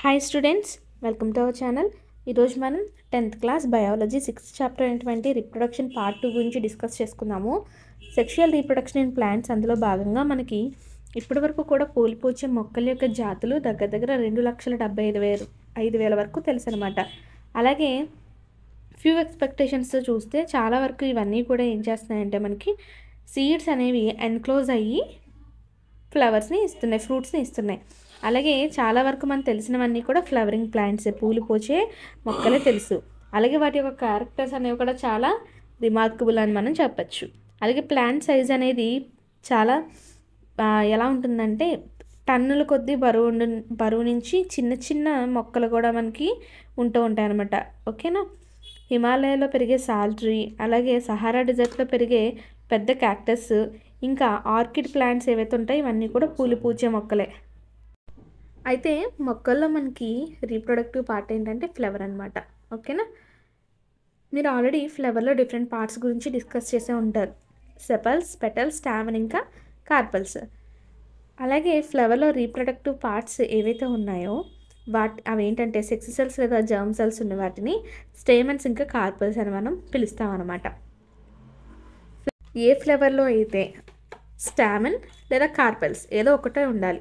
hi students welcome to our channel ఈరోజు మనం tenth class biology sixth chapter అయినటువంటి reproduction part two గురించి discuss చేసుకున్నాము సెక్షువల్ రీప్రొడక్షన్ ఇన్ ప్లాంట్స్ అందులో భాగంగా మనకి ఇప్పటి వరకు కూడా కోల్పోచే మొక్కల యొక్క జాతులు దగ్గర దగ్గర రెండు లక్షల డెబ్బై ఐదు వేలు ఐదు వేల వరకు తెలుసు అనమాట అలాగే ఫ్యూ ఎక్స్పెక్టేషన్స్ చూస్తే చాలా వరకు ఇవన్నీ కూడా ఏం చేస్తున్నాయంటే మనకి సీడ్స్ అనేవి ఎన్క్లోజ్ అయ్యి ఫ్లవర్స్ని ఇస్తున్నాయి ఫ్రూట్స్ని ఇస్తున్నాయి అలాగే చాలా వరకు మనం తెలిసినవన్నీ కూడా ఫ్లవరింగ్ ప్లాంట్స్ పూలు పోచే మొక్కలే తెలుసు అలాగే వాటి యొక్క క్యారెక్టర్స్ అనేవి కూడా చాలా రిమార్కబుల్ అని మనం చెప్పచ్చు అలాగే ప్లాంట్ సైజ్ అనేది చాలా ఎలా ఉంటుందంటే టన్నుల కొద్దీ బరువు బరువు నుంచి చిన్న చిన్న మొక్కలు కూడా మనకి ఉంటూ ఉంటాయి అనమాట ఓకేనా హిమాలయలో పెరిగే సాల్ట్రీ అలాగే సహారా డిజర్ట్లో పెరిగే పెద్ద క్యాక్టస్ ఇంకా ఆర్కిడ్ ప్లాంట్స్ ఏవైతే ఉంటాయో ఇవన్నీ కూడా పూలు పూచే మొక్కలే అయితే మొక్కల్లో మనకి రీప్రొడక్టివ్ పార్ట్ ఏంటంటే ఫ్లవర్ అనమాట ఓకేనా మీరు ఆల్రెడీ ఫ్లవర్లో డిఫరెంట్ పార్ట్స్ గురించి డిస్కస్ చేసే ఉంటారు సెపల్స్ పెటల్స్ స్టామన్ ఇంకా కార్పల్స్ అలాగే ఫ్లవర్లో రీప్రొడక్టివ్ పార్ట్స్ ఏవైతే ఉన్నాయో వాటి అవి ఏంటంటే సెక్స్ సెల్స్ లేదా జర్మ్ సెల్స్ ఉన్న వాటిని స్టేమన్స్ ఇంకా కార్పల్స్ అని మనం పిలుస్తామన్నమాట ఏ ఫ్లవర్లో అయితే స్టామన్ లేదా కార్పల్స్ ఏదో ఒకటే ఉండాలి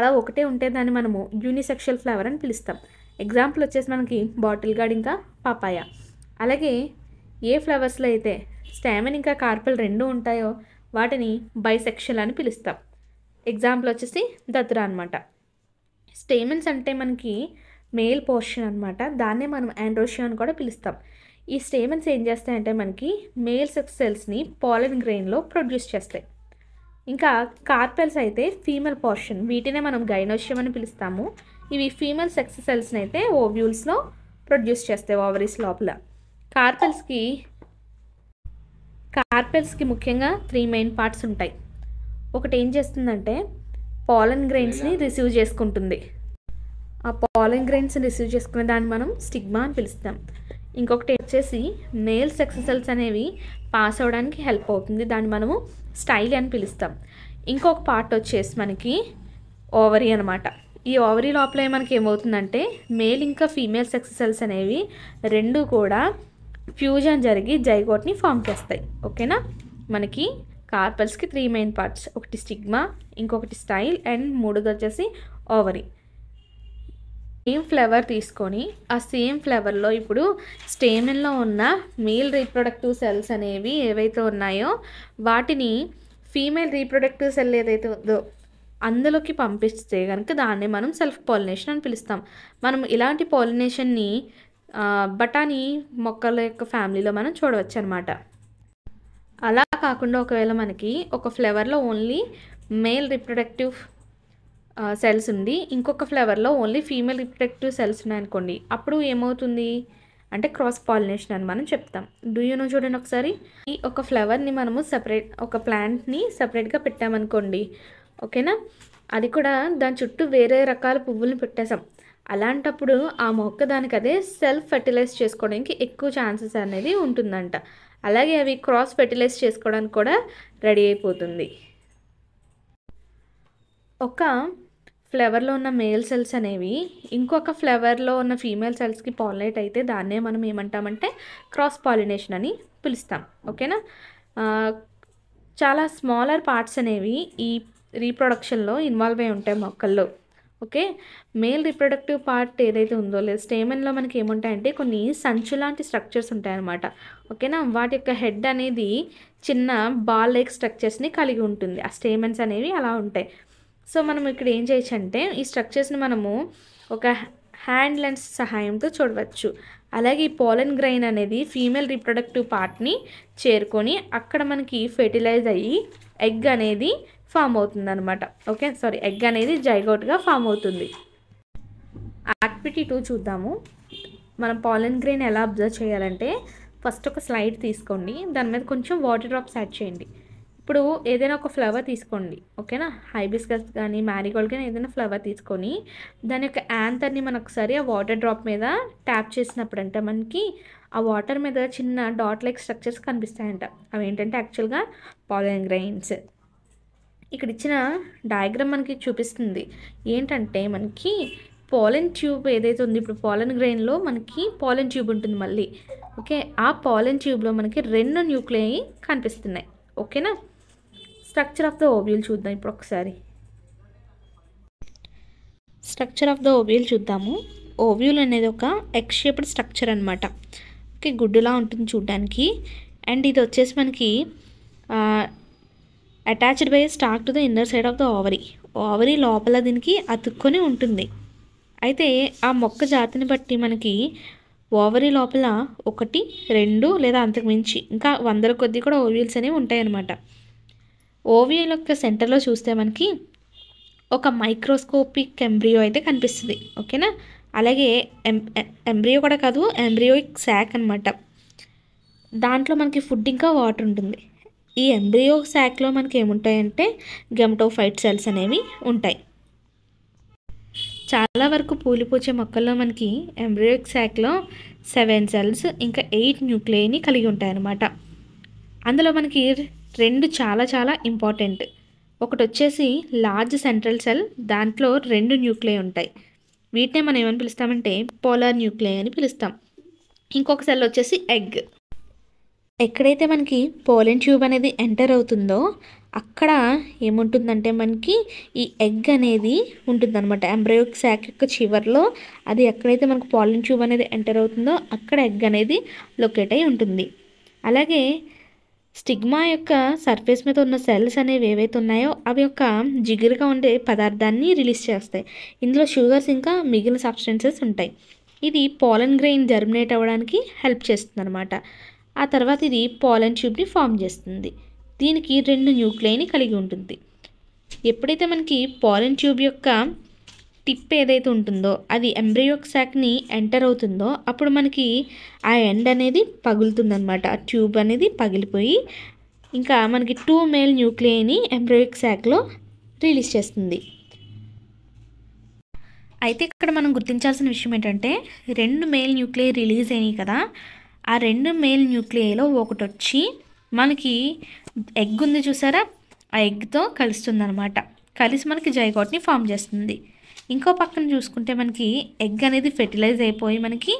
అలా ఒకటే ఉంటే దాన్ని మనము యూనిసెక్షువల్ ఫ్లేవర్ అని పిలుస్తాం ఎగ్జాంపుల్ వచ్చేసి మనకి బాటిల్ గార్డ్ ఇంకా పాపాయ అలాగే ఏ ఫ్లవర్స్లో అయితే స్టామిన్ ఇంకా కార్పల్ రెండు ఉంటాయో వాటిని బైసెక్షువల్ అని పిలుస్తాం ఎగ్జాంపుల్ వచ్చేసి దద్రా అనమాట స్టేమిన్స్ అంటే మనకి మేల్ పోర్షన్ అనమాట దాన్నే మనం ఆండ్రోషియా అని కూడా పిలుస్తాం ఈ స్టేమెన్స్ ఏం చేస్తాయంటే మనకి మేల్ సెక్స్ సెల్స్ని పాలిన్ గ్రెయిన్లో ప్రొడ్యూస్ చేస్తాయి ఇంకా కార్పెల్స్ అయితే ఫీమేల్ పోర్షన్ వీటినే మనం గైనోషియం అని పిలుస్తాము ఇవి ఫీమేల్ సెక్స్ సెల్స్ని అయితే ఓవ్యూల్స్లో ప్రొడ్యూస్ చేస్తాయి ఓవరీస్ లోపల కార్పెల్స్కి కార్పెల్స్కి ముఖ్యంగా త్రీ మెయిన్ పార్ట్స్ ఉంటాయి ఒకటి ఏం చేస్తుందంటే పాలన్ గ్రెయిన్స్ని రిసీవ్ చేసుకుంటుంది ఆ పాలన్ గ్రెయిన్స్ని రిసీవ్ చేసుకునే దాన్ని మనం స్టిగ్మా అని పిలుస్తాం ఇంకొకటి వచ్చేసి మేల్ సెక్స్ సెల్స్ అనేవి పాస్ అవడానికి హెల్ప్ అవుతుంది దాన్ని మనము స్టైల్ అని పిలుస్తాం ఇంకొక పార్ట్ వచ్చేసి మనకి ఓవరీ అనమాట ఈ ఓవరీ లోపల మనకి ఏమవుతుందంటే మేల్ ఇంకా ఫీమేల్ సెక్స్ సెల్స్ అనేవి రెండు కూడా ఫ్యూజన్ జరిగి జైగోట్ని ఫామ్ చేస్తాయి ఓకేనా మనకి కార్పల్స్కి త్రీ మెయిన్ పార్ట్స్ ఒకటి స్టిగ్మా ఇంకొకటి స్టైల్ అండ్ మూడోది వచ్చేసి ఓవరీ సేమ్ ఫ్లేవర్ తీసుకొని ఆ సేమ్ ఫ్లేవర్లో ఇప్పుడు స్టేమిన్లో ఉన్న మేల్ రీప్రొడక్టివ్ సెల్స్ అనేవి ఏవైతే ఉన్నాయో వాటిని ఫీమేల్ రీప్రొడక్టివ్ సెల్ ఏదైతే ఉందో అందులోకి పంపిస్తే కనుక దాన్ని మనం సెల్ఫ్ పాలినేషన్ అని పిలుస్తాం మనం ఇలాంటి పాలినేషన్ని బఠానీ మొక్కల యొక్క ఫ్యామిలీలో మనం చూడవచ్చు అనమాట అలా కాకుండా ఒకవేళ మనకి ఒక ఫ్లేవర్లో ఓన్లీ మేల్ రీప్రొడక్టివ్ సెల్స్ ఉండి ఇంకొక ఫ్లవర్లో ఓన్లీ ఫీమేల్ రిప్రొడక్టివ్ సెల్స్ ఉన్నాయనుకోండి అప్పుడు ఏమవుతుంది అంటే క్రాస్ పాలినేషన్ అని మనం చెప్తాం డూ యూ నో చూడండి ఒకసారి ఈ ఒక ఫ్లవర్ని మనము సపరేట్ ఒక ప్లాంట్ని సపరేట్గా పెట్టామనుకోండి ఓకేనా అది కూడా దాని చుట్టూ వేరే రకాల పువ్వులను పెట్టేసాం అలాంటప్పుడు ఆ మొక్క దానికి అదే సెల్ఫ్ ఫెర్టిలైజ్ చేసుకోవడానికి ఎక్కువ ఛాన్సెస్ అనేది ఉంటుందంట అలాగే అవి క్రాస్ ఫెర్టిలైజ్ చేసుకోవడానికి కూడా రెడీ అయిపోతుంది ఒక ఫ్లేవర్లో ఉన్న మేల్ సెల్స్ అనేవి ఇంకొక ఫ్లేవర్లో ఉన్న ఫీమేల్ సెల్స్కి పాలినేట్ అయితే దాన్నే మనం ఏమంటామంటే క్రాస్ పాలినేషన్ అని పిలుస్తాం ఓకేనా చాలా స్మాలర్ పార్ట్స్ అనేవి ఈ రీప్రొడక్షన్లో ఇన్వాల్వ్ అయి ఉంటాయి మొక్కల్లో ఓకే మేల్ రీప్రొడక్టివ్ పార్ట్ ఏదైతే ఉందో లేదు స్టేమన్లో మనకి ఏముంటాయంటే కొన్ని సంచు లాంటి స్ట్రక్చర్స్ ఉంటాయన్నమాట ఓకేనా వాటి యొక్క హెడ్ అనేది చిన్న బాల్ లైక్ స్ట్రక్చర్స్ని కలిగి ఉంటుంది ఆ స్టేమన్స్ అనేవి అలా ఉంటాయి సో మనం ఇక్కడ ఏం చేయొచ్చు అంటే ఈ స్ట్రక్చర్స్ని మనము ఒక హ్యాండ్ లెన్స్ సహాయంతో చూడవచ్చు అలాగే ఈ పోలన్ గ్రైన్ అనేది ఫీమేల్ రీప్రొడక్టివ్ పార్ట్ని చేరుకొని అక్కడ మనకి ఫెర్టిలైజ్ అయ్యి ఎగ్ అనేది ఫామ్ అనమాట ఓకే సారీ ఎగ్ అనేది జైగౌట్గా ఫామ్ అవుతుంది యాక్టివిటీ టూ చూద్దాము మనం పాలన్ గ్రెయిన్ ఎలా అబ్జర్వ్ చేయాలంటే ఫస్ట్ ఒక స్లైడ్ తీసుకోండి దాని మీద కొంచెం వాటర్ డ్రాప్స్ యాడ్ చేయండి ఇప్పుడు ఏదైనా ఒక ఫ్లవర్ తీసుకోండి ఓకేనా హైబిస్కస్ కానీ మ్యారీగోల్డ్ కానీ ఏదైనా ఫ్లవర్ తీసుకొని దాని యొక్క యాంతర్ని మనం ఒకసారి ఆ వాటర్ డ్రాప్ మీద ట్యాప్ చేసినప్పుడు అంటే మనకి ఆ వాటర్ మీద చిన్న డాట్ లైక్ స్ట్రక్చర్స్ కనిపిస్తాయంట అవి ఏంటంటే యాక్చువల్గా పాలన్ గ్రైన్స్ ఇక్కడ ఇచ్చిన డయాగ్రామ్ మనకి చూపిస్తుంది ఏంటంటే మనకి పాలన్ ట్యూబ్ ఏదైతే ఉంది ఇప్పుడు పాలన్ గ్రెయిన్లో మనకి పాలన్ ట్యూబ్ ఉంటుంది మళ్ళీ ఓకే ఆ పాలన్ ట్యూబ్లో మనకి రెండు న్యూక్లియై కనిపిస్తున్నాయి ఓకేనా స్ట్రక్చర్ ఆఫ్ ద ఓవ్యూల్ చూద్దాం ఇప్పుడు ఒకసారి స్ట్రక్చర్ ఆఫ్ ద ఓవ్యూల్ చూద్దాము ఓవ్యూల్ అనేది ఒక ఎక్స్ షేప్డ్ స్ట్రక్చర్ అనమాట ఓకే గుడ్డులా ఉంటుంది చూడ్డానికి అండ్ ఇది వచ్చేసి మనకి attached by stalk to the inner side of the ovary ovary లోపల దీనికి అతుక్కొని ఉంటుంది అయితే ఆ మొక్క జాతిని బట్టి మనకి ఓవరీ లోపల ఒకటి రెండు లేదా అంతకుమించి ఇంకా వందల కొద్దీ కూడా ఓవ్యూల్స్ అనేవి ఉంటాయన్నమాట ఓవియల్ యొక్క సెంటర్లో చూస్తే మనకి ఒక మైక్రోస్కోపిక్ ఎంబ్రియో అయితే కనిపిస్తుంది ఓకేనా అలాగే ఎం ఎంబ్రియో కూడా కాదు ఎంబ్రియోయిక్ శాక్ అనమాట దాంట్లో మనకి ఫుడ్ ఇంకా వాటర్ ఉంటుంది ఈ ఎంబ్రియో శాక్లో మనకి ఏముంటాయంటే గెమటోఫైట్ సెల్స్ అనేవి ఉంటాయి చాలా వరకు పూలిపోచే మొక్కల్లో మనకి ఎంబ్రియోక్ శాక్లో సెవెన్ సెల్స్ ఇంకా ఎయిట్ న్యూక్లియని కలిగి ఉంటాయన్నమాట అందులో మనకి రెండు చాలా చాలా ఇంపార్టెంట్ ఒకటి వచ్చేసి లార్జ్ సెంట్రల్ సెల్ దాంట్లో రెండు న్యూక్లియ ఉంటాయి వీటినే మనం ఏమని పిలుస్తామంటే పోలార్ న్యూక్లియ అని పిలుస్తాం ఇంకొక సెల్ వచ్చేసి ఎగ్ ఎక్కడైతే మనకి పోలెన్ ట్యూబ్ అనేది ఎంటర్ అవుతుందో అక్కడ ఏముంటుందంటే మనకి ఈ ఎగ్ అనేది ఉంటుందన్నమాట ఎంబ్రయోక్ శాక్ యొక్క చివరిలో అది ఎక్కడైతే మనకు పోలెన్ ట్యూబ్ అనేది ఎంటర్ అవుతుందో అక్కడ ఎగ్ అనేది లొకేట్ అయి ఉంటుంది అలాగే స్టిగ్మా యొక్క సర్ఫేస్ మీద ఉన్న సెల్స్ అనేవి ఏవైతే ఉన్నాయో అవి యొక్క జిగురుగా ఉండే పదార్థాన్ని రిలీజ్ చేస్తాయి ఇందులో షుగర్స్ ఇంకా మిగిలిన సబ్స్టెన్సెస్ ఉంటాయి ఇది పోలన్ గ్రెయిన్ జర్మినేట్ అవ్వడానికి హెల్ప్ చేస్తుంది అనమాట ఆ తర్వాత ఇది పాలన్ ట్యూబ్ని ఫామ్ చేస్తుంది దీనికి రెండు న్యూక్లియని కలిగి ఉంటుంది ఎప్పుడైతే మనకి పాలన్ ట్యూబ్ యొక్క టిప్ ఏదైతే ఉంటుందో అది ఎంబ్రియోక్ శాక్ని ఎంటర్ అవుతుందో అప్పుడు మనకి ఆ ఎండ్ అనేది అనమాట ఆ ట్యూబ్ అనేది పగిలిపోయి ఇంకా మనకి టూ మేల్ న్యూక్లియని ఎంబ్రియోక్ శాక్లో రిలీజ్ చేస్తుంది అయితే ఇక్కడ మనం గుర్తించాల్సిన విషయం ఏంటంటే రెండు మేల్ న్యూక్లియర్ రిలీజ్ అయినాయి కదా ఆ రెండు మేల్ న్యూక్లియలో ఒకటి వచ్చి మనకి ఎగ్ ఉంది చూసారా ఆ ఎగ్తో కలుస్తుంది అనమాట కలిసి మనకి జైగోట్ని ఫామ్ చేస్తుంది ఇంకో పక్కన చూసుకుంటే మనకి ఎగ్ అనేది ఫెర్టిలైజ్ అయిపోయి మనకి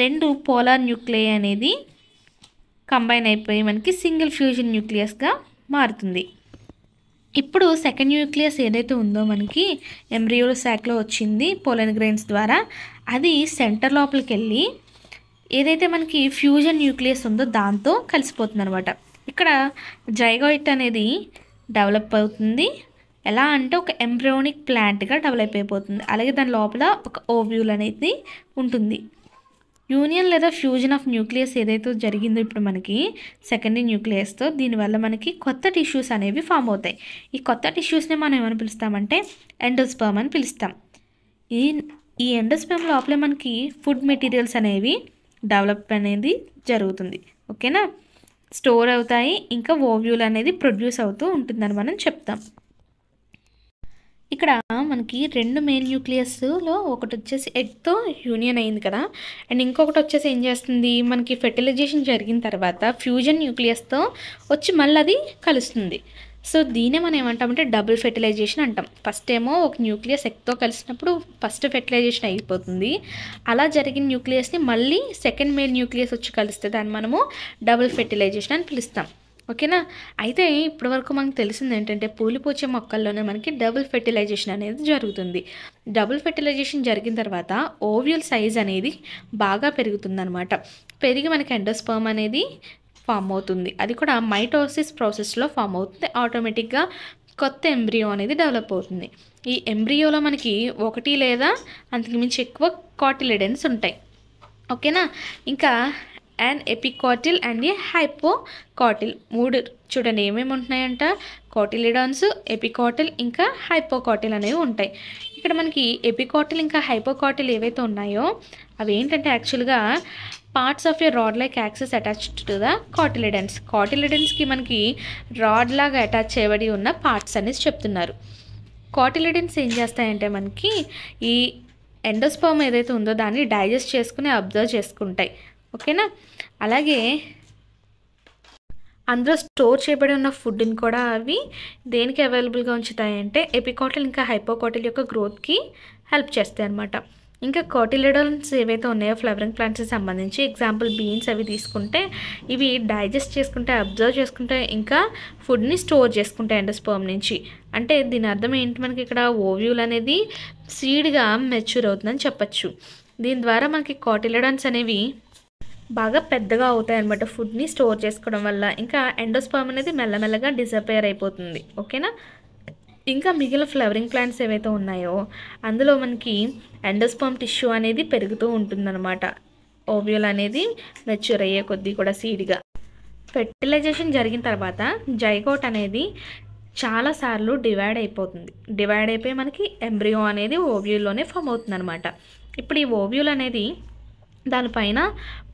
రెండు పోలార్ న్యూక్లే అనేది కంబైన్ అయిపోయి మనకి సింగిల్ ఫ్యూజన్ న్యూక్లియస్గా మారుతుంది ఇప్పుడు సెకండ్ న్యూక్లియస్ ఏదైతే ఉందో మనకి ఎంబ్రియోల శాక్లో వచ్చింది పోలన్ గ్రెయిన్స్ ద్వారా అది సెంటర్ లోపలికి వెళ్ళి ఏదైతే మనకి ఫ్యూజన్ న్యూక్లియస్ ఉందో దాంతో కలిసిపోతుంది అనమాట ఇక్కడ జైగోయిట్ అనేది డెవలప్ అవుతుంది ఎలా అంటే ఒక ఎంబ్రియోనిక్ ప్లాంట్గా డెవలప్ అయిపోతుంది అలాగే దాని లోపల ఒక ఓవ్యూల్ అనేది ఉంటుంది యూనియన్ లేదా ఫ్యూజన్ ఆఫ్ న్యూక్లియస్ ఏదైతే జరిగిందో ఇప్పుడు మనకి సెకండరీ న్యూక్లియస్తో దీనివల్ల మనకి కొత్త టిష్యూస్ అనేవి ఫామ్ అవుతాయి ఈ కొత్త టిష్యూస్ని మనం ఏమని పిలుస్తామంటే ఎండోస్పర్మ్ అని పిలుస్తాం ఈ ఈ ఎండోస్పర్మ్ లోపలే మనకి ఫుడ్ మెటీరియల్స్ అనేవి డెవలప్ అనేది జరుగుతుంది ఓకేనా స్టోర్ అవుతాయి ఇంకా ఓవ్యూల్ అనేది ప్రొడ్యూస్ అవుతూ ఉంటుందని మనం చెప్తాం ఇక్కడ మనకి రెండు మెయిన్ న్యూక్లియస్లో ఒకటి వచ్చేసి ఎగ్తో యూనియన్ అయింది కదా అండ్ ఇంకొకటి వచ్చేసి ఏం చేస్తుంది మనకి ఫెర్టిలైజేషన్ జరిగిన తర్వాత ఫ్యూజన్ న్యూక్లియస్తో వచ్చి మళ్ళీ అది కలుస్తుంది సో దీనే మనం ఏమంటామంటే డబుల్ ఫెర్టిలైజేషన్ అంటాం ఫస్ట్ ఏమో ఒక న్యూక్లియస్ ఎక్తో కలిసినప్పుడు ఫస్ట్ ఫెర్టిలైజేషన్ అయిపోతుంది అలా జరిగిన న్యూక్లియస్ని మళ్ళీ సెకండ్ మెయిన్ న్యూక్లియస్ వచ్చి కలిస్తే దాన్ని మనము డబుల్ ఫెర్టిలైజేషన్ అని పిలుస్తాం ఓకేనా అయితే ఇప్పటివరకు మనకు తెలిసింది ఏంటంటే పూలిపోచే మొక్కల్లోనే మనకి డబుల్ ఫెర్టిలైజేషన్ అనేది జరుగుతుంది డబుల్ ఫెర్టిలైజేషన్ జరిగిన తర్వాత ఓవ్యూల్ సైజ్ అనేది బాగా పెరుగుతుందనమాట పెరిగి మనకి ఎండోస్పర్మ్ అనేది ఫామ్ అవుతుంది అది కూడా మైటోసిస్ ప్రాసెస్లో ఫామ్ అవుతుంది ఆటోమేటిక్గా కొత్త ఎంబ్రియో అనేది డెవలప్ అవుతుంది ఈ ఎంబ్రియోలో మనకి ఒకటి లేదా అంతకుమించి ఎక్కువ కాటిలెడెన్స్ ఉంటాయి ఓకేనా ఇంకా అండ్ ఎపికాటిల్ అండ్ ఏ హైపోకాటిల్ మూడు చూడండి ఏమేమి ఉంటున్నాయంట కాటిలిడాన్స్ ఎపికాటిల్ ఇంకా హైపోకాటిల్ అనేవి ఉంటాయి ఇక్కడ మనకి ఎపికాటిల్ ఇంకా హైపోకాటిల్ ఏవైతే ఉన్నాయో అవి ఏంటంటే యాక్చువల్గా parts of a rod like axis attach to the cotyledons కాటిలిడెన్స్కి మనకి రాడ్ లాగా అటాచ్ చేయబడి ఉన్న పార్ట్స్ అనేసి చెప్తున్నారు కాటిలిడెన్స్ ఏం చేస్తాయంటే మనకి ఈ ఎండోస్పర్మ్ ఏదైతే ఉందో దాన్ని డైజెస్ట్ చేసుకుని అబ్జర్వ్ చేసుకుంటాయి ఓకేనా అలాగే అందులో స్టోర్ చేయబడి ఉన్న ఫుడ్ని కూడా అవి దేనికి అవైలబుల్గా ఉంచుతాయంటే ఎపికాటిల్ ఇంకా హైపోకాటిల్ యొక్క గ్రోత్కి హెల్ప్ చేస్తాయి అనమాట ఇంకా కోటిలిడన్స్ ఏవైతే ఉన్నాయో ఫ్లవరింగ్ ప్లాంట్స్కి సంబంధించి ఎగ్జాంపుల్ బీన్స్ అవి తీసుకుంటే ఇవి డైజెస్ట్ చేసుకుంటే అబ్జర్వ్ చేసుకుంటే ఇంకా ఫుడ్ని స్టోర్ చేసుకుంటాయి అండి స్పర్మ్ నుంచి అంటే దీని అర్థం ఏంటి మనకి ఇక్కడ ఓవ్యూల్ అనేది సీడ్గా మెచ్యూర్ అవుతుందని చెప్పచ్చు దీని ద్వారా మనకి కోటిలిడన్స్ అనేవి బాగా పెద్దగా అవుతాయి అనమాట ఫుడ్ని స్టోర్ చేసుకోవడం వల్ల ఇంకా ఎండోస్పామ్ అనేది మెల్లమెల్లగా డిసపేర్ అయిపోతుంది ఓకేనా ఇంకా మిగిలిన ఫ్లవరింగ్ ప్లాంట్స్ ఏవైతే ఉన్నాయో అందులో మనకి ఎండోస్పర్మ్ టిష్యూ అనేది పెరుగుతూ ఉంటుందన్నమాట ఓవ్యూల్ అనేది మెచ్యూర్ అయ్యే కొద్దీ కూడా సీడ్గా ఫెర్టిలైజేషన్ జరిగిన తర్వాత జైకోట్ అనేది చాలాసార్లు డివైడ్ అయిపోతుంది డివైడ్ అయిపోయి మనకి ఎంబ్రియో అనేది ఓవ్యూల్లోనే ఫామ్ అవుతుంది అనమాట ఇప్పుడు ఈ ఓవ్యూల్ అనేది దానిపైన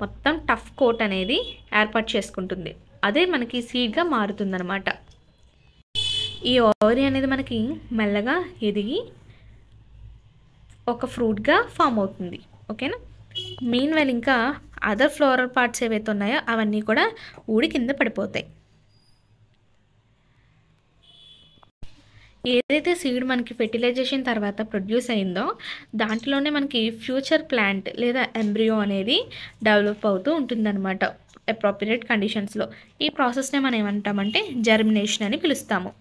మొత్తం టఫ్ కోట్ అనేది ఏర్పాటు చేసుకుంటుంది అదే మనకి సీడ్గా మారుతుందనమాట ఈ ఓవరీ అనేది మనకి మెల్లగా ఎదిగి ఒక ఫ్రూట్గా ఫామ్ అవుతుంది ఓకేనా మెయిన్ వెల్ ఇంకా అదర్ ఫ్లోరల్ పార్ట్స్ ఏవైతే ఉన్నాయో అవన్నీ కూడా ఊడి కింద పడిపోతాయి ఏదైతే సీడ్ మనకి ఫెర్టిలైజేషన్ తర్వాత ప్రొడ్యూస్ అయిందో దాంట్లోనే మనకి ఫ్యూచర్ ప్లాంట్ లేదా ఎంబ్రియో అనేది డెవలప్ అవుతూ ఉంటుందన్నమాట అప్రాప్రియేట్ కండిషన్స్లో ఈ ప్రాసెస్నే మనం ఏమంటామంటే జర్మినేషన్ అని పిలుస్తాము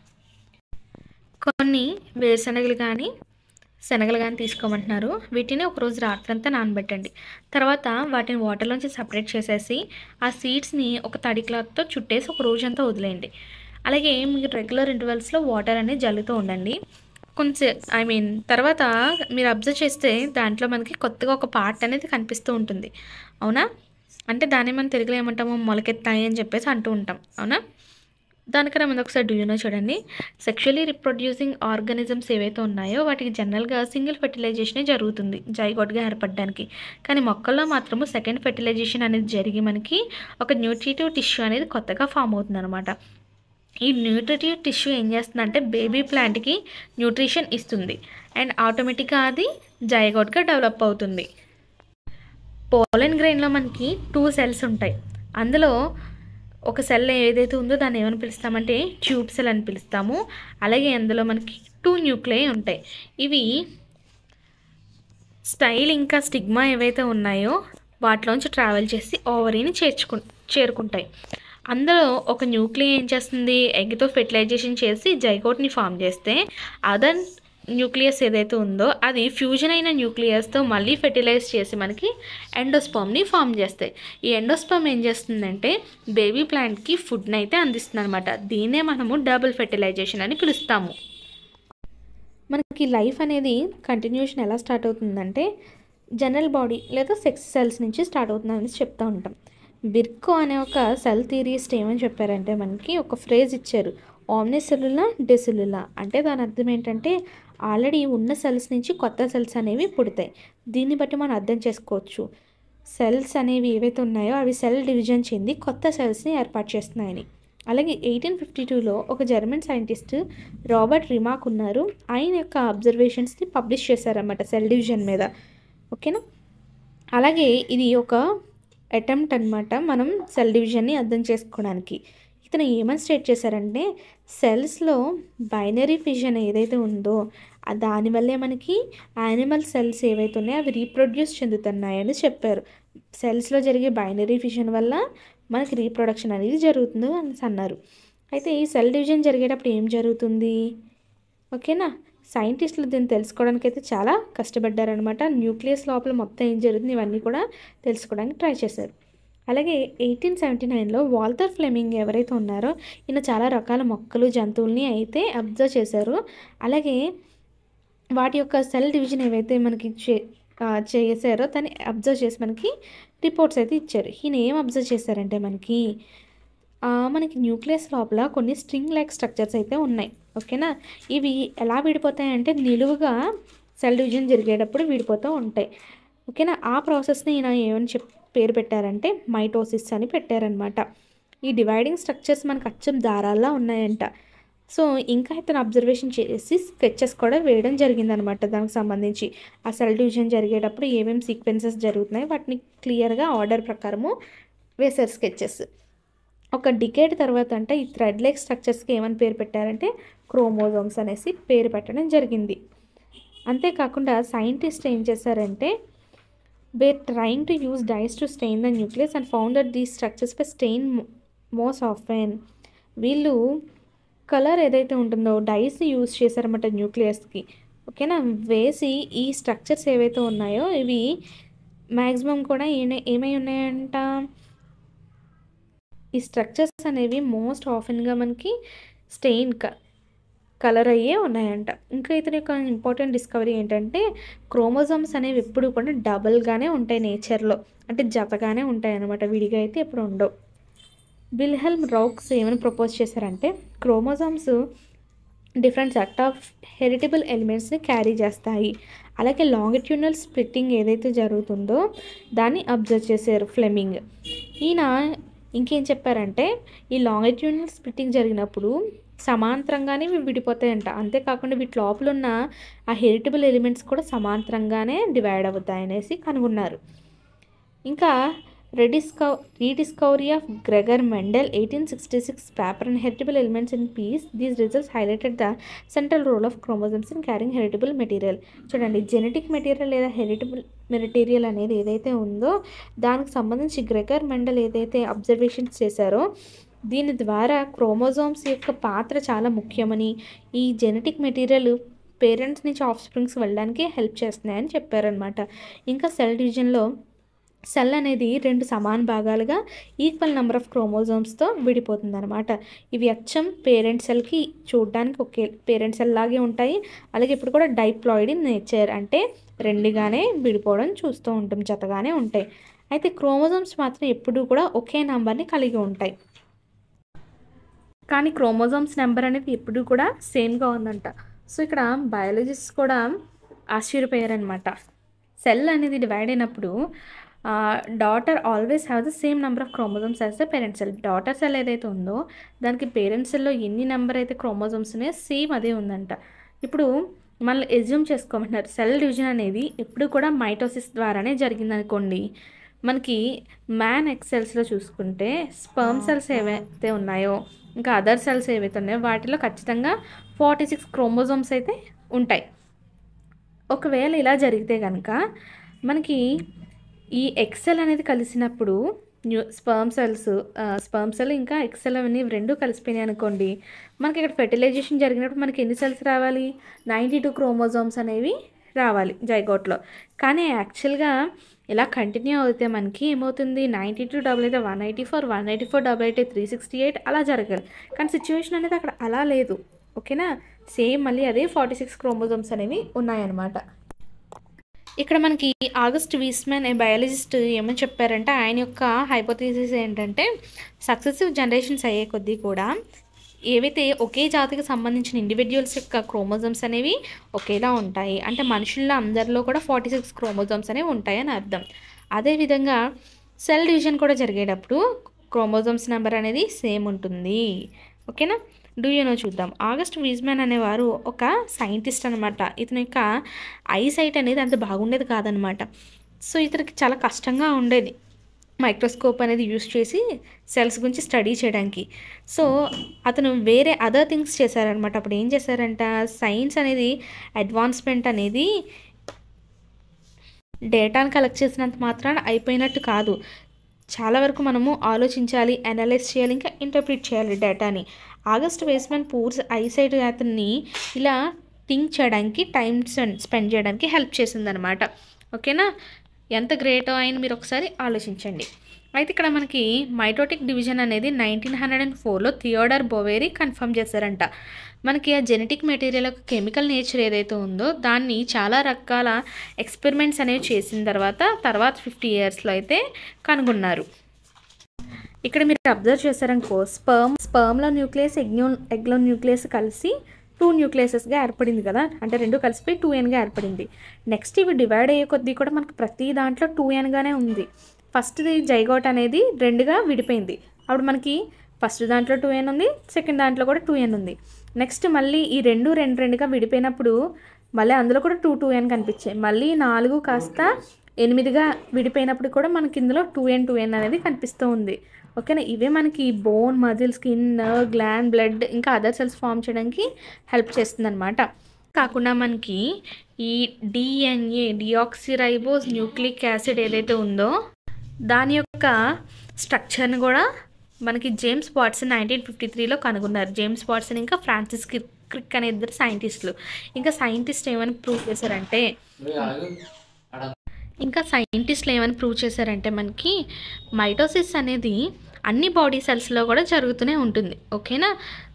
కొన్ని వేరుశనగలు కానీ శనగలు కానీ తీసుకోమంటున్నారు వీటిని ఒకరోజు రాత్రంతా నానబెట్టండి తర్వాత వాటిని వాటర్లోంచి సపరేట్ చేసేసి ఆ సీడ్స్ని ఒక తడి క్లాత్తో చుట్టేసి ఒక రోజంతా వదిలేయండి అలాగే మీకు రెగ్యులర్ ఇంటర్వెల్స్లో వాటర్ అనేది జల్లుతూ ఉండండి కొంచెం ఐ మీన్ తర్వాత మీరు అబ్జర్వ్ చేస్తే దాంట్లో మనకి కొత్తగా ఒక పార్ట్ అనేది కనిపిస్తూ ఉంటుంది అవునా అంటే దాన్ని మనం తెలుగులో ఏమంటాము మొలకెత్తాయి అని చెప్పేసి అంటూ ఉంటాం అవునా దానికన్నా ముందు ఒకసారి డ్యూనో చూడండి సెక్షువలీ రిప్రొడ్యూసింగ్ ఆర్గానిజమ్స్ ఏవైతే ఉన్నాయో వాటికి జనరల్గా సింగిల్ ఫెర్టిలైజేషనే జరుగుతుంది జైగోట్గా ఏర్పడడానికి కానీ మొక్కల్లో మాత్రము సెకండ్ ఫెర్టిలైజేషన్ అనేది జరిగి మనకి ఒక న్యూట్రిటివ్ టిష్యూ అనేది కొత్తగా ఫామ్ అవుతుంది అనమాట ఈ న్యూట్రిటివ్ టిష్యూ ఏం చేస్తుందంటే బేబీ ప్లాంట్కి న్యూట్రిషన్ ఇస్తుంది అండ్ ఆటోమేటిక్గా అది జైగోట్గా డెవలప్ అవుతుంది పోలెన్ గ్రెయిన్లో మనకి టూ సెల్స్ ఉంటాయి అందులో ఒక సెల్ ఏదైతే ఉందో దాన్ని ఏమని పిలుస్తామంటే ట్యూబ్ సెల్ అని పిలుస్తాము అలాగే అందులో మనకి టూ న్యూక్లియై ఉంటాయి ఇవి స్టైల్ ఇంకా స్టిగ్మా ఏవైతే ఉన్నాయో వాటిలోంచి ట్రావెల్ చేసి ఓవరీని చేర్చుకు చేరుకుంటాయి అందులో ఒక న్యూక్లియర్ ఏం చేస్తుంది ఎగ్తో ఫెర్టిలైజేషన్ చేసి జైగోట్ని ఫామ్ చేస్తే అదర్ న్యూక్లియస్ ఏదైతే ఉందో అది ఫ్యూజన్ అయిన న్యూక్లియస్తో మళ్ళీ ఫెర్టిలైజ్ చేసి మనకి ఎండోస్పమ్ని ఫామ్ చేస్తాయి ఈ ఎండోస్పమ్ ఏం చేస్తుందంటే బేబీ ప్లాంట్కి ఫుడ్ని అయితే అందిస్తుంది అనమాట దీన్నే మనము డబుల్ ఫెర్టిలైజేషన్ అని పిలుస్తాము మనకి లైఫ్ అనేది కంటిన్యూషన్ ఎలా స్టార్ట్ అవుతుందంటే జనరల్ బాడీ లేదా సెక్స్ సెల్స్ నుంచి స్టార్ట్ అవుతుందని చెప్తూ ఉంటాం బిర్కో అనే ఒక సెల్ థీరియస్ట్ ఏమని చెప్పారంటే మనకి ఒక ఫ్రేజ్ ఇచ్చారు ఆమ్నిసెల్లులా డెసెల్లులా అంటే దాని అర్థం ఏంటంటే ఆల్రెడీ ఉన్న సెల్స్ నుంచి కొత్త సెల్స్ అనేవి పుడతాయి దీన్ని బట్టి మనం అర్థం చేసుకోవచ్చు సెల్స్ అనేవి ఏవైతే ఉన్నాయో అవి సెల్ డివిజన్ చెంది కొత్త సెల్స్ని ఏర్పాటు చేస్తున్నాయని అలాగే ఎయిటీన్ ఫిఫ్టీ టూలో ఒక జర్మన్ సైంటిస్ట్ రాబర్ట్ రిమాక్ ఉన్నారు ఆయన యొక్క అబ్జర్వేషన్స్ని పబ్లిష్ చేశారన్నమాట సెల్ డివిజన్ మీద ఓకేనా అలాగే ఇది ఒక అటెంప్ట్ అనమాట మనం సెల్ డివిజన్ని అర్థం చేసుకోవడానికి ఇతను ఏమని స్టేట్ చేశారంటే సెల్స్లో బైనరీ ఫిజన్ ఏదైతే ఉందో దానివల్లే మనకి యానిమల్ సెల్స్ ఏవైతే ఉన్నాయో అవి రీప్రొడ్యూస్ చెందుతున్నాయని చెప్పారు సెల్స్లో జరిగే బైనరీ ఫిజన్ వల్ల మనకి రీప్రొడక్షన్ అనేది జరుగుతుంది అని అన్నారు అయితే ఈ సెల్ డివిజన్ జరిగేటప్పుడు ఏం జరుగుతుంది ఓకేనా సైంటిస్టులు దీన్ని తెలుసుకోవడానికి అయితే చాలా కష్టపడ్డారనమాట న్యూక్లియస్ లోపల మొత్తం ఏం జరుగుతుంది ఇవన్నీ కూడా తెలుసుకోవడానికి ట్రై చేశారు అలాగే ఎయిటీన్ సెవెంటీ నైన్లో వాల్తర్ ఫ్లెమింగ్ ఎవరైతే ఉన్నారో ఈయన చాలా రకాల మొక్కలు జంతువుల్ని అయితే అబ్జర్వ్ చేశారు అలాగే వాటి యొక్క సెల్ డివిజన్ ఏవైతే మనకి చే చేశారో దాన్ని అబ్జర్వ్ చేసి మనకి రిపోర్ట్స్ అయితే ఇచ్చారు ఈయన ఏం అబ్జర్వ్ చేశారంటే మనకి మనకి న్యూక్లియస్ లోపల కొన్ని స్ట్రింగ్ లైక్ స్ట్రక్చర్స్ అయితే ఉన్నాయి ఓకేనా ఇవి ఎలా విడిపోతాయంటే నిలువుగా సెల్ డివిజన్ జరిగేటప్పుడు విడిపోతూ ఉంటాయి ఓకేనా ఆ ప్రాసెస్ని ఈయన ఏమని చెప్ పేరు పెట్టారంటే మైటోసిస్ అని పెట్టారనమాట ఈ డివైడింగ్ స్ట్రక్చర్స్ మనకు అచ్చం దారాల్లో ఉన్నాయంట సో ఇంకా ఇతను అబ్జర్వేషన్ చేసి స్కెచెస్ కూడా వేయడం జరిగిందనమాట దానికి సంబంధించి ఆ సెల్ డివిజన్ జరిగేటప్పుడు ఏమేమి సీక్వెన్సెస్ జరుగుతున్నాయి వాటిని క్లియర్గా ఆర్డర్ ప్రకారము వేశారు స్కెచెస్ ఒక డికేట్ తర్వాత అంటే ఈ థ్రెడ్ లైక్ స్ట్రక్చర్స్కి ఏమని పేరు పెట్టారంటే క్రోమోజోమ్స్ అనేసి పేరు పెట్టడం జరిగింది అంతేకాకుండా సైంటిస్ట్ ఏం చేశారంటే were trying to use dyes to stain the nucleus and found that the structures for stain most often వీళ్ళు కలర్ ఏదైతే ఉంటుందో డైస్ యూజ్ చేశారన్నమాట న్యూక్లియస్కి ఓకేనా వేసి ఈ స్ట్రక్చర్స్ ఏవైతే ఉన్నాయో ఇవి మ్యాక్సిమం కూడా ఏమై ఉన్నాయంట ఈ స్ట్రక్చర్స్ అనేవి మోస్ట్ ఆఫెన్గా మనకి స్టెయిన్ కలర్ అయ్యే ఉన్నాయంట ఇంకా ఇతని యొక్క ఇంపార్టెంట్ డిస్కవరీ ఏంటంటే క్రోమోజోమ్స్ అనేవి ఎప్పుడు కూడా డబల్గానే ఉంటాయి నేచర్లో అంటే జతగానే ఉంటాయి అనమాట విడిగా అయితే ఎప్పుడు ఉండవు విల్హెల్మ్ రౌక్స్ ఏమని ప్రపోజ్ చేశారంటే chromosomes different set of heritable ఎలిమెంట్స్ని క్యారీ చేస్తాయి అలాగే లాంగిట్యూనల్ స్ప్లిట్టింగ్ ఏదైతే జరుగుతుందో దాన్ని అబ్జర్వ్ చేశారు ఫ్లెమింగ్ ఈయన ఇంకేం చెప్పారంటే ఈ లాంగిట్యూనల్ స్ప్లిట్టింగ్ జరిగినప్పుడు సమాంతరంగానే ఇవి విడిపోతాయంట అంతేకాకుండా వీటి లోపల ఉన్న ఆ హెరిటబుల్ ఎలిమెంట్స్ కూడా సమాంతరంగానే డివైడ్ అవుతాయి అనేసి కనుగొన్నారు ఇంకా rediscover rediscovery of Gregor Mendel eighteen sixty six paper and heritable elements in peas these results highlighted the central role of chromosomes in carrying heritable material చూడండి జెనెటిక్ మెటీరియల్ లేదా heritable material అనేది ఏదైతే ఉందో దానికి సంబంధించి గ్రెగర్ మెండల్ ఏదైతే observations చేశారో దీని ద్వారా క్రోమోజోమ్స్ యొక్క పాత్ర చాలా ముఖ్యమని ఈ జెనెటిక్ మెటీరియల్ పేరెంట్స్ నుంచి ఆఫ్ స్ప్రింగ్స్ వెళ్ళడానికి హెల్ప్ చేస్తున్నాయని చెప్పారనమాట ఇంకా సెల్ డివిజన్లో సెల్ అనేది రెండు సమాన భాగాలుగా ఈక్వల్ నెంబర్ ఆఫ్ క్రోమోజోమ్స్తో విడిపోతుంది అనమాట ఇవి అచ్చం పేరెంట్ సెల్కి చూడడానికి ఒకే పేరెంట్ సెల్ లాగే ఉంటాయి అలాగే ఇప్పుడు కూడా డైప్లాయిడ్ నేచర్ అంటే రెండుగానే విడిపోవడం చూస్తూ ఉంటాం జతగానే ఉంటాయి అయితే క్రోమోజోమ్స్ మాత్రం ఎప్పుడూ కూడా ఒకే నెంబర్ని కలిగి ఉంటాయి కానీ క్రోమోజోమ్స్ నెంబర్ అనేది ఎప్పుడు కూడా సేమ్గా ఉందంట సో ఇక్కడ బయాలజిస్ట్ కూడా ఆశ్చర్యపోయారనమాట సెల్ అనేది డివైడ్ అయినప్పుడు daughter always have the same number of chromosomes as the parent cell daughter cell ఏదైతే ఉందో దానికి పేరెంట్స్ సెల్లో ఎన్ని నెంబర్ అయితే క్రోమోజోమ్స్ ఉన్నాయో సేమ్ అదే ఉందంట ఇప్పుడు మళ్ళీ ఎజ్యూమ్ చేసుకోమంటున్నారు సెల్ డివిజన్ అనేది ఎప్పుడు కూడా మైటోసిస్ ద్వారానే జరిగింది అనుకోండి మనకి మ్యాన్ ఎక్సెల్స్లో చూసుకుంటే స్పర్మ్ సెల్స్ ఏవైతే ఉన్నాయో ఇంకా అదర్ సెల్స్ ఏవైతే ఉన్నాయో వాటిలో ఖచ్చితంగా ఫార్టీ సిక్స్ క్రోమోజోమ్స్ అయితే ఉంటాయి ఒకవేళ ఇలా జరిగితే కనుక మనకి ఈ ఎక్సెల్ అనేది కలిసినప్పుడు new sperm cells sperm cell ఇంకా ఎక్సెల్ అవన్నీ రెండు కలిసిపోయినాయి అనుకోండి మనకి ఇక్కడ ఫెర్టిలైజేషన్ జరిగినప్పుడు మనకి ఎన్ని సెల్స్ రావాలి నైంటీ టూ క్రోమోజోమ్స్ అనేవి రావాలి జైగోట్లో కానీ యాక్చువల్గా ఇలా కంటిన్యూ అవుతే మనకి ఏమవుతుంది నైంటీ టూ డబల్ అయితే one eighty four one eighty four double అయితే త్రీ సిక్స్టీ ఎయిట్ అలా జరగాలి కానీ సిచ్యువేషన్ అనేది అక్కడ అలా లేదు ఓకేనా సేమ్ మళ్ళీ అదే ఫార్టీ సిక్స్ క్రోమోజోమ్స్ అనేవి ఉన్నాయన్నమాట ఇక్కడ మనకి ఆగస్ట్ వీస్మెన్ బయాలజిస్ట్ ఏమని చెప్పారంటే ఆయన యొక్క హైపోథీసిస్ ఏంటంటే సక్సెసివ్ జనరేషన్స్ అయ్యే కొద్దీ కూడా ఏవైతే ఒకే జాతికి సంబంధించిన ఇండివిజువల్స్ యొక్క క్రోమోజమ్స్ అనేవి ఒకేలా ఉంటాయి అంటే మనుషుల్లో అందరిలో కూడా ఫార్టీ సిక్స్ క్రోమోజమ్స్ అనేవి ఉంటాయని అర్థం అదేవిధంగా సెల్ డివిజన్ కూడా జరిగేటప్పుడు క్రోమోజమ్స్ నెంబర్ అనేది సేమ్ ఉంటుంది ఓకేనా నో చూద్దాం ఆగస్ట్ వీజ్మ్యాన్ అనేవారు ఒక సైంటిస్ట్ అనమాట ఇతని యొక్క ఐ సైట్ అనేది అంత బాగుండేది కాదనమాట సో ఇతనికి చాలా కష్టంగా ఉండేది మైక్రోస్కోప్ అనేది యూస్ చేసి సెల్స్ గురించి స్టడీ చేయడానికి సో అతను వేరే అదర్ థింగ్స్ చేశారనమాట అప్పుడు ఏం చేశారంట సైన్స్ అనేది అడ్వాన్స్మెంట్ అనేది డేటాను కలెక్ట్ చేసినంత మాత్రాన అయిపోయినట్టు కాదు చాలా వరకు మనము ఆలోచించాలి అనలైజ్ చేయాలి ఇంకా ఇంటర్ప్రిట్ చేయాలి డేటాని ఆగస్ట్ వేస్మెన్ పూర్స్ సైడ్ అతన్ని ఇలా థింక్ చేయడానికి టైం స్పెండ్ చేయడానికి హెల్ప్ చేసిందనమాట ఓకేనా ఎంత గ్రేటో అయిన మీరు ఒకసారి ఆలోచించండి అయితే ఇక్కడ మనకి మైటోటిక్ డివిజన్ అనేది నైన్టీన్ హండ్రెడ్ అండ్ ఫోర్లో థియోడర్ బొవేరీ కన్ఫర్మ్ చేశారంట మనకి ఆ జెనెటిక్ మెటీరియల్ యొక్క కెమికల్ నేచర్ ఏదైతే ఉందో దాన్ని చాలా రకాల ఎక్స్పెరిమెంట్స్ అనేవి చేసిన తర్వాత తర్వాత ఫిఫ్టీ ఇయర్స్లో అయితే కనుగొన్నారు ఇక్కడ మీరు అబ్జర్వ్ చేశారనుకో స్పర్మ్ స్పర్మ్లో న్యూక్లియస్ ఎగ్నో ఎగ్లో న్యూక్లియస్ కలిసి టూ న్యూక్లియసెస్గా ఏర్పడింది కదా అంటే రెండు కలిసిపోయి టూ ఎన్గా ఏర్పడింది నెక్స్ట్ ఇవి డివైడ్ అయ్యే కొద్దీ కూడా మనకు ప్రతి దాంట్లో టూ ఎన్గానే ఉంది ఫస్ట్ది జైగోట్ అనేది రెండుగా విడిపోయింది అప్పుడు మనకి ఫస్ట్ దాంట్లో టూ ఎన్ ఉంది సెకండ్ దాంట్లో కూడా టూ ఎన్ ఉంది నెక్స్ట్ మళ్ళీ ఈ రెండు రెండు రెండుగా విడిపోయినప్పుడు మళ్ళీ అందులో కూడా టూ టూ ఎన్ కనిపించాయి మళ్ళీ నాలుగు కాస్త ఎనిమిదిగా విడిపోయినప్పుడు కూడా మనకి ఇందులో టూ ఎన్ టూ ఎన్ అనేది కనిపిస్తూ ఉంది ఓకేనా ఇవే మనకి bone muscle skin gland blood ఇంకా అదర్ సెల్స్ ఫామ్ చేయడానికి హెల్ప్ చేస్తుందన్నమాట కాకుండా మనకి ఈ డిఎన్ఏ డియాక్సిరైబోస్ న్యూక్లిక్ యాసిడ్ ఏదైతే ఉందో దాని యొక్క స్ట్రక్చర్ని కూడా మనకి జేమ్స్ వాట్సన్ నైన్టీన్ ఫిఫ్టీ త్రీలో కనుగొన్నారు జేమ్స్ వాట్సన్ ఇంకా ఫ్రాన్సిస్ క్రిక్ అనే ఇద్దరు సైంటిస్టులు ఇంకా సైంటిస్ట్ ఏమని ప్రూవ్ చేశారంటే ఇంకా సైంటిస్టులు ఏమని ప్రూవ్ చేశారంటే మనకి మైటోసిస్ అనేది అన్ని బాడీ సెల్స్లో కూడా జరుగుతూనే ఉంటుంది ఓకేనా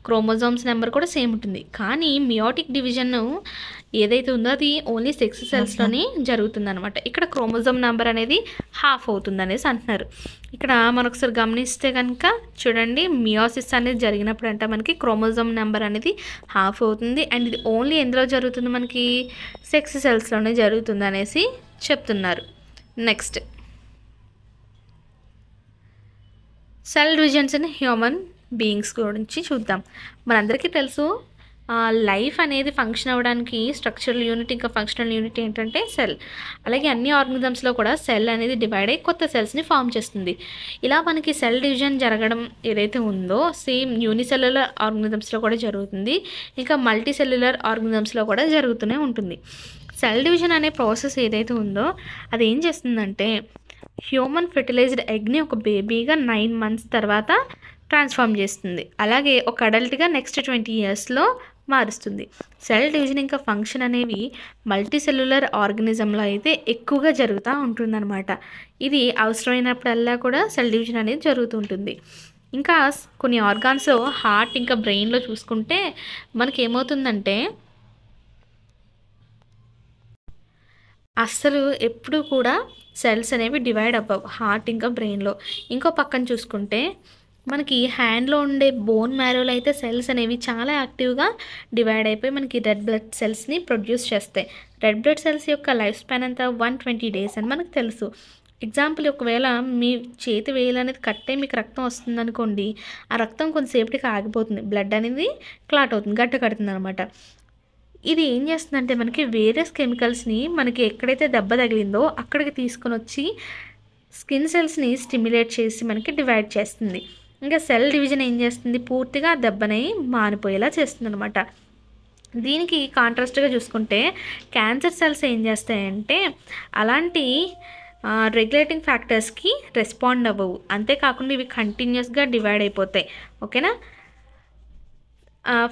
క్రోమోజోమ్స్ నెంబర్ కూడా సేమ్ ఉంటుంది కానీ మియోటిక్ డివిజన్ ఏదైతే ఉందో అది ఓన్లీ సెక్స్ సెల్స్లోనే జరుగుతుంది అనమాట ఇక్కడ క్రోమోజోమ్ నెంబర్ అనేది హాఫ్ అవుతుంది అనేసి అంటున్నారు ఇక్కడ మరొకసారి గమనిస్తే కనుక చూడండి మియోసిస్ అనేది జరిగినప్పుడు అంటే మనకి క్రోమోజోమ్ నెంబర్ అనేది హాఫ్ అవుతుంది అండ్ ఇది ఓన్లీ ఎందులో జరుగుతుంది మనకి సెక్స్ సెల్స్లోనే జరుగుతుంది అనేసి చెప్తున్నారు next cell divisions in human beings గురించి చూద్దాం మనందరికీ తెలుసు లైఫ్ అనేది ఫంక్షన్ అవ్వడానికి స్ట్రక్చరల్ యూనిట్ ఇంకా ఫంక్షనల్ యూనిట్ ఏంటంటే సెల్ అలాగే అన్ని ఆర్గనిజమ్స్లో కూడా సెల్ అనేది డివైడ్ అయ్యి కొత్త సెల్స్ని ఫామ్ చేస్తుంది ఇలా మనకి సెల్ డివిజన్ జరగడం ఏదైతే ఉందో సేమ్ యూనిసెల్యులర్ ఆర్గనిజమ్స్లో కూడా జరుగుతుంది ఇంకా మల్టీ సెల్యులర్ ఆర్గనిజమ్స్లో కూడా జరుగుతూనే ఉంటుంది సెల్ డివిజన్ అనే ప్రాసెస్ ఏదైతే ఉందో అది ఏం చేస్తుందంటే హ్యూమన్ ఫెర్టిలైజ్డ్ ఎగ్ని ఒక బేబీగా నైన్ మంత్స్ తర్వాత ట్రాన్స్ఫార్మ్ చేస్తుంది అలాగే ఒక అడల్ట్గా నెక్స్ట్ ట్వంటీ ఇయర్స్లో మారుస్తుంది సెల్ డివిజన్ ఇంకా ఫంక్షన్ అనేవి మల్టీ సెల్యులర్ ఆర్గనిజంలో అయితే ఎక్కువగా జరుగుతూ ఉంటుందన్నమాట ఇది అవసరమైనప్పుడల్లా కూడా సెల్ డివిజన్ అనేది జరుగుతూ ఉంటుంది ఇంకా కొన్ని ఆర్గాన్స్ హార్ట్ ఇంకా బ్రెయిన్లో చూసుకుంటే మనకి ఏమవుతుందంటే అస్సలు ఎప్పుడూ కూడా సెల్స్ అనేవి డివైడ్ అవ్వవు హార్ట్ ఇంకా బ్రెయిన్లో ఇంకో పక్కన చూసుకుంటే మనకి హ్యాండ్లో ఉండే బోన్ మ్యారోలో అయితే సెల్స్ అనేవి చాలా యాక్టివ్గా డివైడ్ అయిపోయి మనకి రెడ్ బ్లడ్ సెల్స్ని ప్రొడ్యూస్ చేస్తాయి రెడ్ బ్లడ్ సెల్స్ యొక్క లైఫ్ స్పాన్ అంతా వన్ ట్వంటీ డేస్ అని మనకు తెలుసు ఎగ్జాంపుల్ ఒకవేళ మీ చేతి వేలు అనేది కట్టే మీకు రక్తం వస్తుంది అనుకోండి ఆ రక్తం కొంతసేపటికి ఆగిపోతుంది బ్లడ్ అనేది క్లాట్ అవుతుంది గట్ట కడుతుంది అనమాట ఇది ఏం చేస్తుందంటే మనకి వేరియస్ కెమికల్స్ని మనకి ఎక్కడైతే దెబ్బ తగిలిందో అక్కడికి తీసుకొని వచ్చి స్కిన్ సెల్స్ని స్టిమ్యులేట్ చేసి మనకి డివైడ్ చేస్తుంది ఇంకా సెల్ డివిజన్ ఏం చేస్తుంది పూర్తిగా దెబ్బని మానిపోయేలా చేస్తుంది అనమాట దీనికి కాంట్రాస్ట్గా చూసుకుంటే క్యాన్సర్ సెల్స్ ఏం చేస్తాయంటే అలాంటి రెగ్యులేటింగ్ ఫ్యాక్టర్స్కి రెస్పాండ్ అవ్వవు అంతేకాకుండా ఇవి కంటిన్యూస్గా డివైడ్ అయిపోతాయి ఓకేనా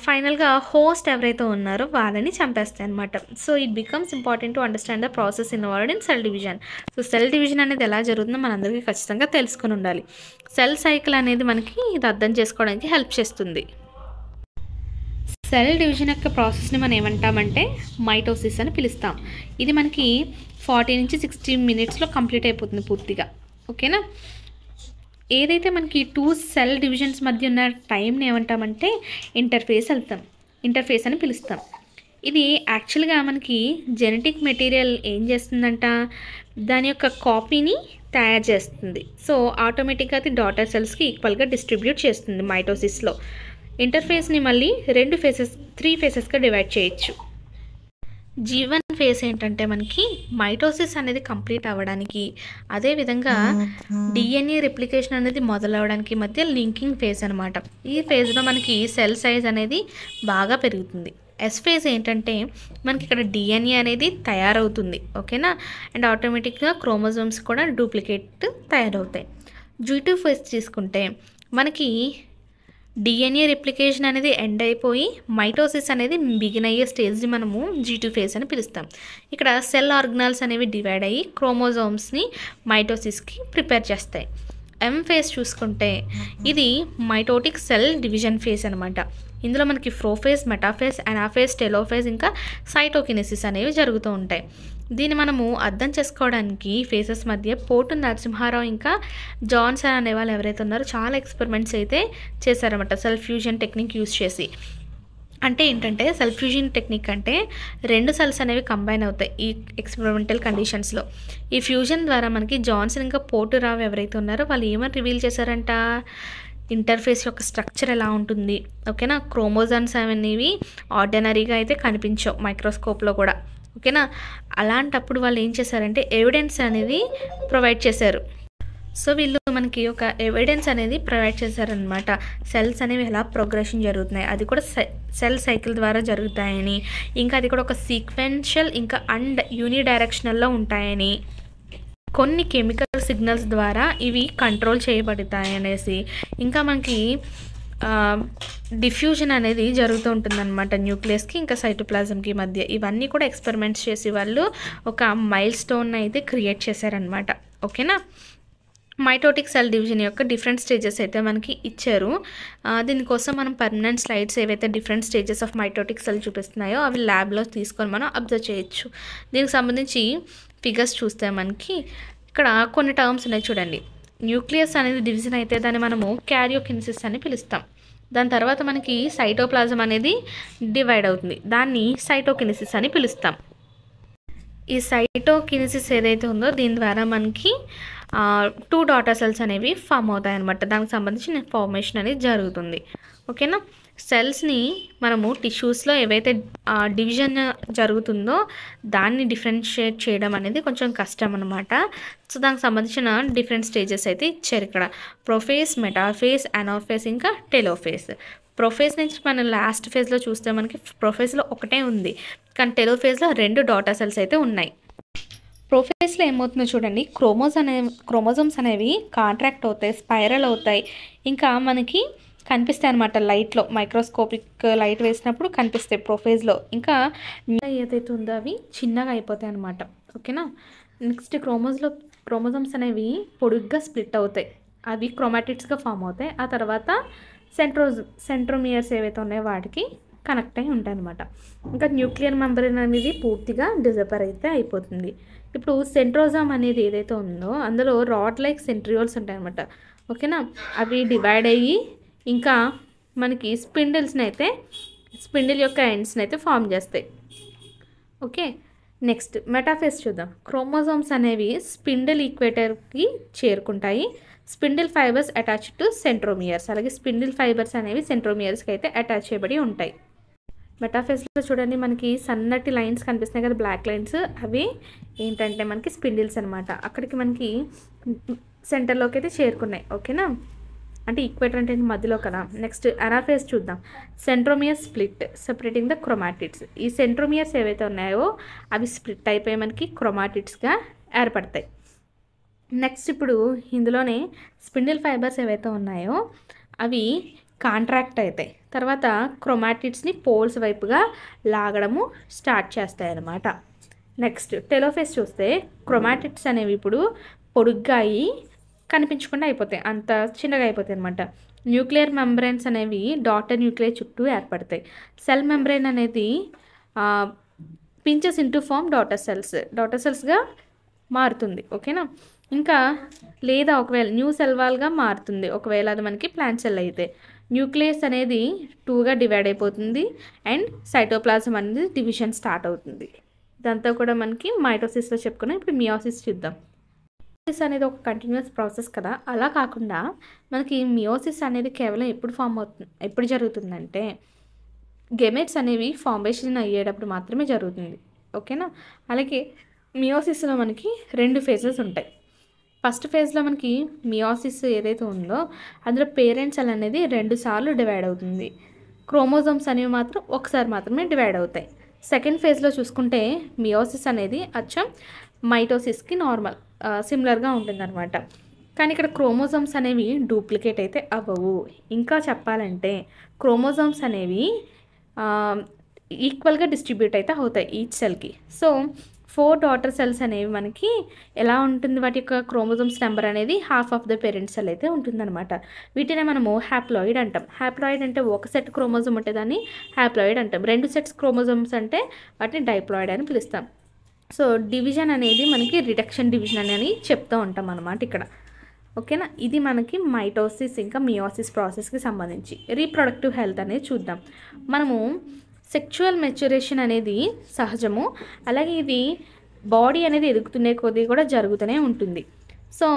ఫైనల్గా హోస్ట్ ఎవరైతే ఉన్నారో వాళ్ళని చంపేస్తాయి అనమాట so it becomes important to understand the process word in cell division so cell division అనేది ఎలా జరుగుతుందో మనందరికీ ఖచ్చితంగా తెలుసుకుని ఉండాలి సెల్ సైకిల్ అనేది మనకి ఇది అర్థం చేసుకోవడానికి హెల్ప్ చేస్తుంది సెల్ డివిజన్ యొక్క ప్రాసెస్ని మనం ఏమంటామంటే మైటోసిస్ అని పిలుస్తాం ఇది మనకి ఫార్టీ నుంచి సిక్స్టీ మినిట్స్లో కంప్లీట్ అయిపోతుంది పూర్తిగా ఓకేనా ఏదైతే మనకి టూ సెల్ డివిజన్స్ మధ్య ఉన్న టైంని ఏమంటామంటే ఇంటర్ఫేస్ వెళ్తాం ఇంటర్ఫేస్ అని పిలుస్తాం ఇది యాక్చువల్గా మనకి జెనెటిక్ మెటీరియల్ ఏం చేస్తుందంట దాని యొక్క కాపీని తయారు చేస్తుంది సో ఆటోమేటిక్గా అది డాటర్ సెల్స్కి ఈక్వల్గా డిస్ట్రిబ్యూట్ చేస్తుంది మైటోసిస్లో ఇంటర్ఫేస్ని మళ్ళీ రెండు ఫేసెస్ త్రీ ఫేసెస్గా డివైడ్ చేయొచ్చు జీవన్ ఫేస్ ఏంటంటే మనకి మైటోసిస్ అనేది కంప్లీట్ అవ్వడానికి అదేవిధంగా డిఎన్ఏ రిప్లికేషన్ అనేది మొదలవడానికి మధ్య లింకింగ్ ఫేజ్ అనమాట ఈ ఫేజ్లో మనకి సెల్ సైజ్ అనేది బాగా పెరుగుతుంది ఎస్ ఫేజ్ ఏంటంటే మనకి ఇక్కడ డిఎన్ఏ అనేది తయారవుతుంది ఓకేనా అండ్ ఆటోమేటిక్గా క్రోమోజోమ్స్ కూడా డూప్లికేట్ తయారవుతాయి జూటూ ఫేజ్ తీసుకుంటే మనకి డిఎన్ఏ రిప్లికేషన్ అనేది ఎండ్ అయిపోయి మైటోసిస్ అనేది బిగిన్ అయ్యే స్టేజ్ని మనము టూ ఫేజ్ అని పిలుస్తాం ఇక్కడ సెల్ ఆర్గనాల్స్ అనేవి డివైడ్ అయ్యి క్రోమోజోమ్స్ని మైటోసిస్కి ప్రిపేర్ చేస్తాయి ఎం ఫేజ్ చూసుకుంటే ఇది మైటోటిక్ సెల్ డివిజన్ ఫేజ్ అనమాట ఇందులో మనకి ఫ్రోఫేజ్ మెటాఫేజ్ అనాఫేజ్ టెలోఫేజ్ ఇంకా సైటోకినెసిస్ అనేవి జరుగుతూ ఉంటాయి దీన్ని మనము అర్థం చేసుకోవడానికి ఫేసెస్ మధ్య పోటు నరసింహారావు ఇంకా జాన్సన్ అనే వాళ్ళు ఎవరైతే ఉన్నారో చాలా ఎక్స్పెరిమెంట్స్ అయితే చేశారనమాట సెల్ఫ్ ఫ్యూజన్ టెక్నిక్ యూస్ చేసి అంటే ఏంటంటే సెల్ఫ్ ఫ్యూజన్ టెక్నిక్ అంటే రెండు సెల్స్ అనేవి కంబైన్ అవుతాయి ఈ ఎక్స్పెరిమెంటల్ కండిషన్స్లో ఈ ఫ్యూజన్ ద్వారా మనకి జాన్సన్ ఇంకా పోటు రావు ఎవరైతే ఉన్నారో వాళ్ళు ఏమని రివీల్ చేశారంట ఇంటర్ఫేస్ యొక్క స్ట్రక్చర్ ఎలా ఉంటుంది ఓకేనా క్రోమోజాన్స్ అనేవి ఆర్డినరీగా అయితే కనిపించవు మైక్రోస్కోప్లో కూడా ఓకేనా అలాంటప్పుడు వాళ్ళు ఏం చేశారంటే ఎవిడెన్స్ అనేది ప్రొవైడ్ చేశారు సో వీళ్ళు మనకి ఒక ఎవిడెన్స్ అనేది ప్రొవైడ్ చేశారనమాట సెల్స్ అనేవి ఎలా ప్రోగ్రెషన్ జరుగుతున్నాయి అది కూడా సెల్ సైకిల్ ద్వారా జరుగుతాయని ఇంకా అది కూడా ఒక సీక్వెన్షియల్ ఇంకా అండ్ యూనిడైరెక్షనల్లో ఉంటాయని కొన్ని కెమికల్ సిగ్నల్స్ ద్వారా ఇవి కంట్రోల్ చేయబడతాయి అనేసి ఇంకా మనకి డిఫ్యూజన్ అనేది జరుగుతూ ఉంటుందన్నమాట న్యూక్లియస్కి ఇంకా సైటోప్లాజంకి మధ్య ఇవన్నీ కూడా ఎక్స్పెరిమెంట్స్ చేసి వాళ్ళు ఒక మైల్ స్టోన్ అయితే క్రియేట్ చేశారనమాట ఓకేనా మైటోటిక్ సెల్ డివిజన్ యొక్క డిఫరెంట్ స్టేజెస్ అయితే మనకి ఇచ్చారు దీనికోసం మనం పర్మనెంట్ స్లైడ్స్ ఏవైతే different stages of mitotic cell చూపిస్తున్నాయో అవి ల్యాబ్లో తీసుకొని మనం అబ్జర్వ్ చేయొచ్చు దీనికి సంబంధించి ఫిగర్స్ చూస్తే మనకి ఇక్కడ కొన్ని టర్మ్స్ ఉన్నాయి చూడండి న్యూక్లియస్ అనేది డివిజన్ అయితే దాన్ని మనము క్యారియోకిన్సిస్ అని పిలుస్తాం దాని తర్వాత మనకి సైటోప్లాజం అనేది డివైడ్ అవుతుంది దాన్ని సైటోకినిసిస్ అని పిలుస్తాం ఈ సైటోకినిసిస్ ఏదైతే ఉందో దీని ద్వారా మనకి టూ డాటర్ సెల్స్ అనేవి ఫామ్ అవుతాయి అనమాట దానికి సంబంధించిన ఫార్మేషన్ అనేది జరుగుతుంది ఓకేనా సెల్స్ని మనము టిష్యూస్లో ఏవైతే డివిజన్ జరుగుతుందో దాన్ని డిఫరెన్షియేట్ చేయడం అనేది కొంచెం కష్టం అనమాట సో దానికి సంబంధించిన డిఫరెంట్ స్టేజెస్ అయితే ఇచ్చారు ఇక్కడ ప్రొఫేస్ మెటాఫేస్ అనోఫేస్ ఇంకా టెలోఫేస్ ప్రొఫేస్ నుంచి మనం లాస్ట్ ఫేజ్లో చూస్తే మనకి ప్రొఫేస్లో ఒకటే ఉంది కానీ టెలోఫేజ్లో రెండు డాటా సెల్స్ అయితే ఉన్నాయి ప్రొఫేస్లో ఏమవుతుందో చూడండి క్రోమోస్ అనే క్రోమోజోమ్స్ అనేవి కాంట్రాక్ట్ అవుతాయి స్పైరల్ అవుతాయి ఇంకా మనకి కనిపిస్తాయి అనమాట లైట్లో మైక్రోస్కోపిక్ లైట్ వేసినప్పుడు కనిపిస్తాయి ప్రొఫేజ్లో ఇంకా ఏదైతే ఉందో అవి చిన్నగా అయిపోతాయి అనమాట ఓకేనా నెక్స్ట్ క్రోమోజ్లో క్రోమోజమ్స్ అనేవి పొడుగ్గా స్ప్లిట్ అవుతాయి అవి క్రోమాటిక్స్గా ఫామ్ అవుతాయి ఆ తర్వాత సెంట్రోజ్ సెంట్రోమియర్స్ ఏవైతే ఉన్నాయో వాటికి కనెక్ట్ అయి ఉంటాయి అనమాట ఇంకా న్యూక్లియర్ మెంబ్రెయిన్ అనేది పూర్తిగా డిజపర్ అయితే అయిపోతుంది ఇప్పుడు సెంట్రోజామ్ అనేది ఏదైతే ఉందో అందులో రాడ్ లైక్ సెంట్రియోల్స్ ఉంటాయి అనమాట ఓకేనా అవి డివైడ్ అయ్యి ఇంకా మనకి స్పిండిల్స్ని అయితే స్పిండిల్ యొక్క ఎండ్స్ని అయితే ఫామ్ చేస్తాయి ఓకే నెక్స్ట్ మెటాఫేస్ చూద్దాం క్రోమోజోమ్స్ అనేవి స్పిండిల్ ఈక్వేటర్కి చేరుకుంటాయి spindle fibres attach to centromeres అలాగే స్పిండిల్ ఫైబర్స్ అనేవి సెంట్రోమియర్స్కి అయితే అటాచ్ చేయబడి ఉంటాయి మెటాఫేస్లో చూడండి మనకి సన్నటి లైన్స్ కనిపిస్తున్నాయి కదా బ్లాక్ లైన్స్ అవి ఏంటంటే మనకి స్పిండిల్స్ అనమాట అక్కడికి మనకి సెంటర్లోకి అయితే చేరుకున్నాయి ఓకేనా అంటే ఈక్వేటర్ అంటే మధ్యలో కదా నెక్స్ట్ అనాఫేస్ చూద్దాం centromere split separating the chromatids ఈ సెంట్రోమియర్స్ ఏవైతే ఉన్నాయో అవి స్ప్లిట్ అయిపోయి మనకి క్రొమాటిడ్స్గా ఏర్పడతాయి నెక్స్ట్ ఇప్పుడు ఇందులోనే స్పిండిల్ ఫైబర్స్ ఏవైతే ఉన్నాయో అవి కాంట్రాక్ట్ అవుతాయి తర్వాత క్రొమాటిడ్స్ని పోల్స్ వైపుగా లాగడము స్టార్ట్ చేస్తాయి అన్నమాట నెక్స్ట్ టెలోఫేస్ చూస్తే క్రొమాటిడ్స్ అనేవి ఇప్పుడు పొడుగ్గా అయ్యి కనిపించకుండా అయిపోతాయి అంత చిన్నగా అయిపోతాయి అనమాట న్యూక్లియర్ మెంబ్రెయిన్స్ అనేవి డాటర్ న్యూక్లియర్ చుట్టూ ఏర్పడతాయి సెల్ మెంబ్రెయిన్ అనేది pinches into form daughter cells daughter సెల్స్గా మారుతుంది ఓకేనా ఇంకా లేదా ఒకవేళ న్యూ సెల్వాల్గా మారుతుంది ఒకవేళ అది మనకి ప్లాంట్ సెల్ అయితే న్యూక్లియస్ అనేది టూగా డివైడ్ అయిపోతుంది అండ్ సైటోప్లాజం అనేది డివిజన్ స్టార్ట్ అవుతుంది ఇదంతా కూడా మనకి మైటోసిస్లో చెప్పుకున్నాం ఇప్పుడు మియోసిస్ చూద్దాం మియోసిస్ అనేది ఒక కంటిన్యూస్ ప్రాసెస్ కదా అలా కాకుండా మనకి మియోసిస్ అనేది కేవలం ఎప్పుడు ఫామ్ అవుతుంది ఎప్పుడు జరుగుతుందంటే గెమెట్స్ అనేవి ఫార్మేషన్ అయ్యేటప్పుడు మాత్రమే జరుగుతుంది ఓకేనా అలాగే మియోసిస్లో మనకి రెండు ఫేజెస్ ఉంటాయి ఫస్ట్ ఫేజ్లో మనకి మియోసిస్ ఏదైతే ఉందో అందులో పేరెంట్స్ అనేది రెండు సార్లు డివైడ్ అవుతుంది క్రోమోజోమ్స్ అనేవి మాత్రం ఒకసారి మాత్రమే డివైడ్ అవుతాయి సెకండ్ ఫేజ్లో చూసుకుంటే మియోసిస్ అనేది అచ్చం మైటోసిస్కి నార్మల్ సిమిలర్గా ఉంటుందన్నమాట కానీ ఇక్కడ క్రోమోజోమ్స్ అనేవి డూప్లికేట్ అయితే అవ్వవు ఇంకా చెప్పాలంటే క్రోమోజోమ్స్ అనేవి ఈక్వల్గా డిస్ట్రిబ్యూట్ అయితే అవుతాయి ఈచ్ సెల్కి సో ఫోర్ డాటర్ సెల్స్ అనేవి మనకి ఎలా ఉంటుంది వాటి యొక్క క్రోమోజోమ్స్ నెంబర్ అనేది half of the parent cell అయితే ఉంటుందన్నమాట వీటినే మనము హ్యాప్లాయిడ్ అంటాం హ్యాప్లాయిడ్ అంటే ఒక సెట్ క్రోమోజోమ్ ఉంటే దాన్ని హ్యాప్లాయిడ్ అంటాం రెండు సెట్స్ క్రోమోజోమ్స్ అంటే వాటిని డైప్లాయిడ్ అని పిలుస్తాం సో డివిజన్ అనేది మనకి రిడక్షన్ డివిజన్ అని చెప్తూ ఉంటాం అనమాట ఇక్కడ ఓకేనా ఇది మనకి మైటోసిస్ ఇంకా మియోసిస్ ప్రాసెస్కి సంబంధించి రీప్రొడక్టివ్ హెల్త్ అనేది చూద్దాం మనము సెక్చువల్ మెచ్యురేషన్ అనేది సహజము అలాగే ఇది బాడీ అనేది ఎదుగుతునే కొద్దీ కూడా జరుగుతూనే ఉంటుంది so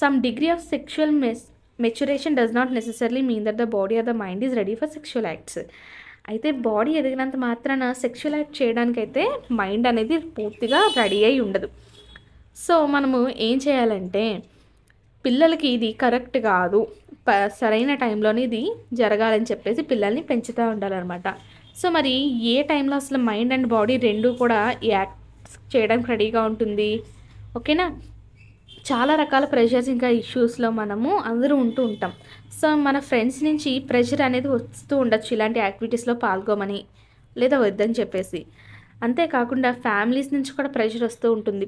some degree of sexual mess maturation does not necessarily mean that the body of the mind is ready for sexual acts అయితే బాడీ ఎదిగినంత మాత్రాన సెక్షువల్ యాక్ట్ చేయడానికైతే మైండ్ అనేది పూర్తిగా రెడీ అయి ఉండదు సో మనము ఏం చేయాలంటే పిల్లలకి ఇది కరెక్ట్ కాదు సరైన టైంలోనే ఇది జరగాలని చెప్పేసి పిల్లల్ని పెంచుతూ ఉండాలన్నమాట సో మరి ఏ టైంలో అసలు మైండ్ అండ్ బాడీ రెండు కూడా యాక్ట్ చేయడానికి రెడీగా ఉంటుంది ఓకేనా చాలా రకాల ప్రెషర్స్ ఇంకా ఇష్యూస్లో మనము అందరూ ఉంటూ ఉంటాం సో మన ఫ్రెండ్స్ నుంచి ప్రెషర్ అనేది వస్తూ ఉండొచ్చు ఇలాంటి యాక్టివిటీస్లో పాల్గొమని లేదా వద్దని చెప్పేసి అంతేకాకుండా ఫ్యామిలీస్ నుంచి కూడా ప్రెషర్ వస్తూ ఉంటుంది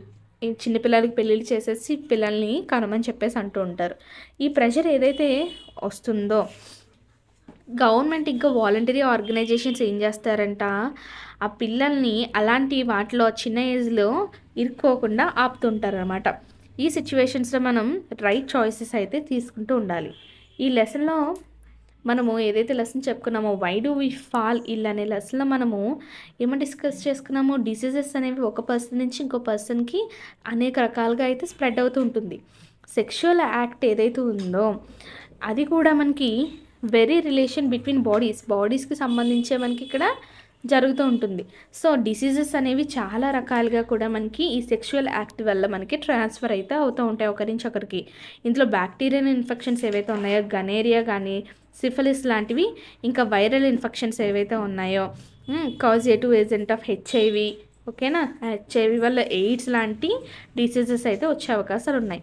చిన్నపిల్లలకి పెళ్ళిళ్ళు చేసేసి పిల్లల్ని కనమని చెప్పేసి అంటూ ఉంటారు ఈ ప్రెషర్ ఏదైతే వస్తుందో గవర్నమెంట్ ఇంకా వాలంటరీ ఆర్గనైజేషన్స్ ఏం చేస్తారంట ఆ పిల్లల్ని అలాంటి వాటిలో చిన్న ఏజ్లో ఇరుక్కోకుండా ఆపుతుంటారనమాట ఈ సిచ్యువేషన్స్లో మనం రైట్ చాయిసెస్ అయితే తీసుకుంటూ ఉండాలి ఈ లెసన్లో మనము ఏదైతే లెసన్ చెప్పుకున్నామో why do we fall ill అనే లెసన్లో మనము ఏమో డిస్కస్ చేసుకున్నాము డిసీజెస్ అనేవి ఒక పర్సన్ నుంచి ఇంకో పర్సన్కి అనేక రకాలుగా అయితే స్ప్రెడ్ అవుతూ ఉంటుంది సెక్షువల్ యాక్ట్ ఏదైతే ఉందో అది కూడా మనకి వెరీ రిలేషన్ బిట్వీన్ బాడీస్ బాడీస్కి సంబంధించే మనకి ఇక్కడ జరుగుతూ ఉంటుంది సో డిసీజెస్ అనేవి చాలా రకాలుగా కూడా మనకి ఈ సెక్షువల్ యాక్ట్ వల్ల మనకి ట్రాన్స్ఫర్ అయితే అవుతూ ఉంటాయి ఒకరి నుంచి ఒకరికి ఇందులో బ్యాక్టీరియల్ ఇన్ఫెక్షన్స్ ఏవైతే ఉన్నాయో గనేరియా కానీ సిఫలిస్ లాంటివి ఇంకా వైరల్ ఇన్ఫెక్షన్స్ ఏవైతే ఉన్నాయో cause causative agent of HIV ఓకేనా హెచ్ఐవి వల్ల ఎయిడ్స్ లాంటి డిసీజెస్ అయితే వచ్చే అవకాశాలు ఉన్నాయి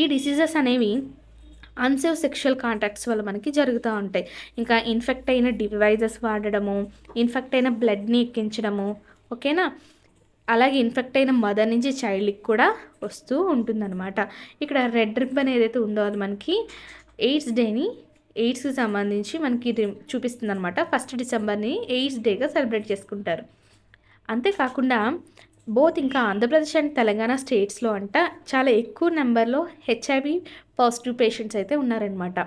ఈ డిసీజెస్ అనేవి అన్సేవ్ సెక్షువల్ కాంటాక్ట్స్ వల్ల మనకి జరుగుతూ ఉంటాయి ఇంకా ఇన్ఫెక్ట్ అయిన డివైజెస్ వాడడము ఇన్ఫెక్ట్ అయిన బ్లడ్ని ఎక్కించడము ఓకేనా అలాగే ఇన్ఫెక్ట్ అయిన మదర్ నుంచి చైల్డ్కి కూడా వస్తూ ఉంటుందన్నమాట ఇక్కడ రెడ్ రిబ్బన్ ఏదైతే ఉందో అది మనకి ఎయిడ్స్ డేని ఎయిడ్స్కి సంబంధించి మనకి చూపిస్తుంది అనమాట ఫస్ట్ డిసెంబర్ని ఎయిడ్స్ డేగా సెలబ్రేట్ చేసుకుంటారు అంతేకాకుండా బోత్ ఇంకా ఆంధ్రప్రదేశ్ అండ్ తెలంగాణ స్టేట్స్లో అంట చాలా ఎక్కువ నెంబర్లో హెచ్ఐవి పాజిటివ్ పేషెంట్స్ అయితే ఉన్నారనమాట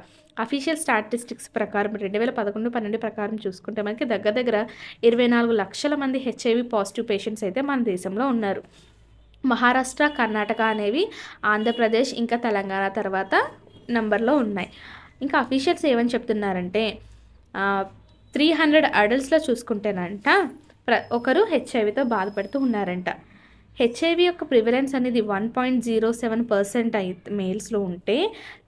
అఫీషియల్ స్టాటిస్టిక్స్ ప్రకారం రెండు వేల పదకొండు పన్నెండు ప్రకారం చూసుకుంటే మనకి దగ్గర దగ్గర ఇరవై నాలుగు లక్షల మంది హెచ్ఐవి పాజిటివ్ పేషెంట్స్ అయితే మన దేశంలో ఉన్నారు మహారాష్ట్ర కర్ణాటక అనేవి ఆంధ్రప్రదేశ్ ఇంకా తెలంగాణ తర్వాత నంబర్లో ఉన్నాయి ఇంకా అఫీషియల్స్ ఏమని చెప్తున్నారంటే త్రీ హండ్రెడ్ అడల్ట్స్లో చూసుకుంటేనంట ప్ర ఒకరు హెచ్ఐవితో బాధపడుతూ ఉన్నారంట హెచ్ఐవి యొక్క ప్రివలెన్స్ అనేది one point zero seven percent అయి మేల్స్లో ఉంటే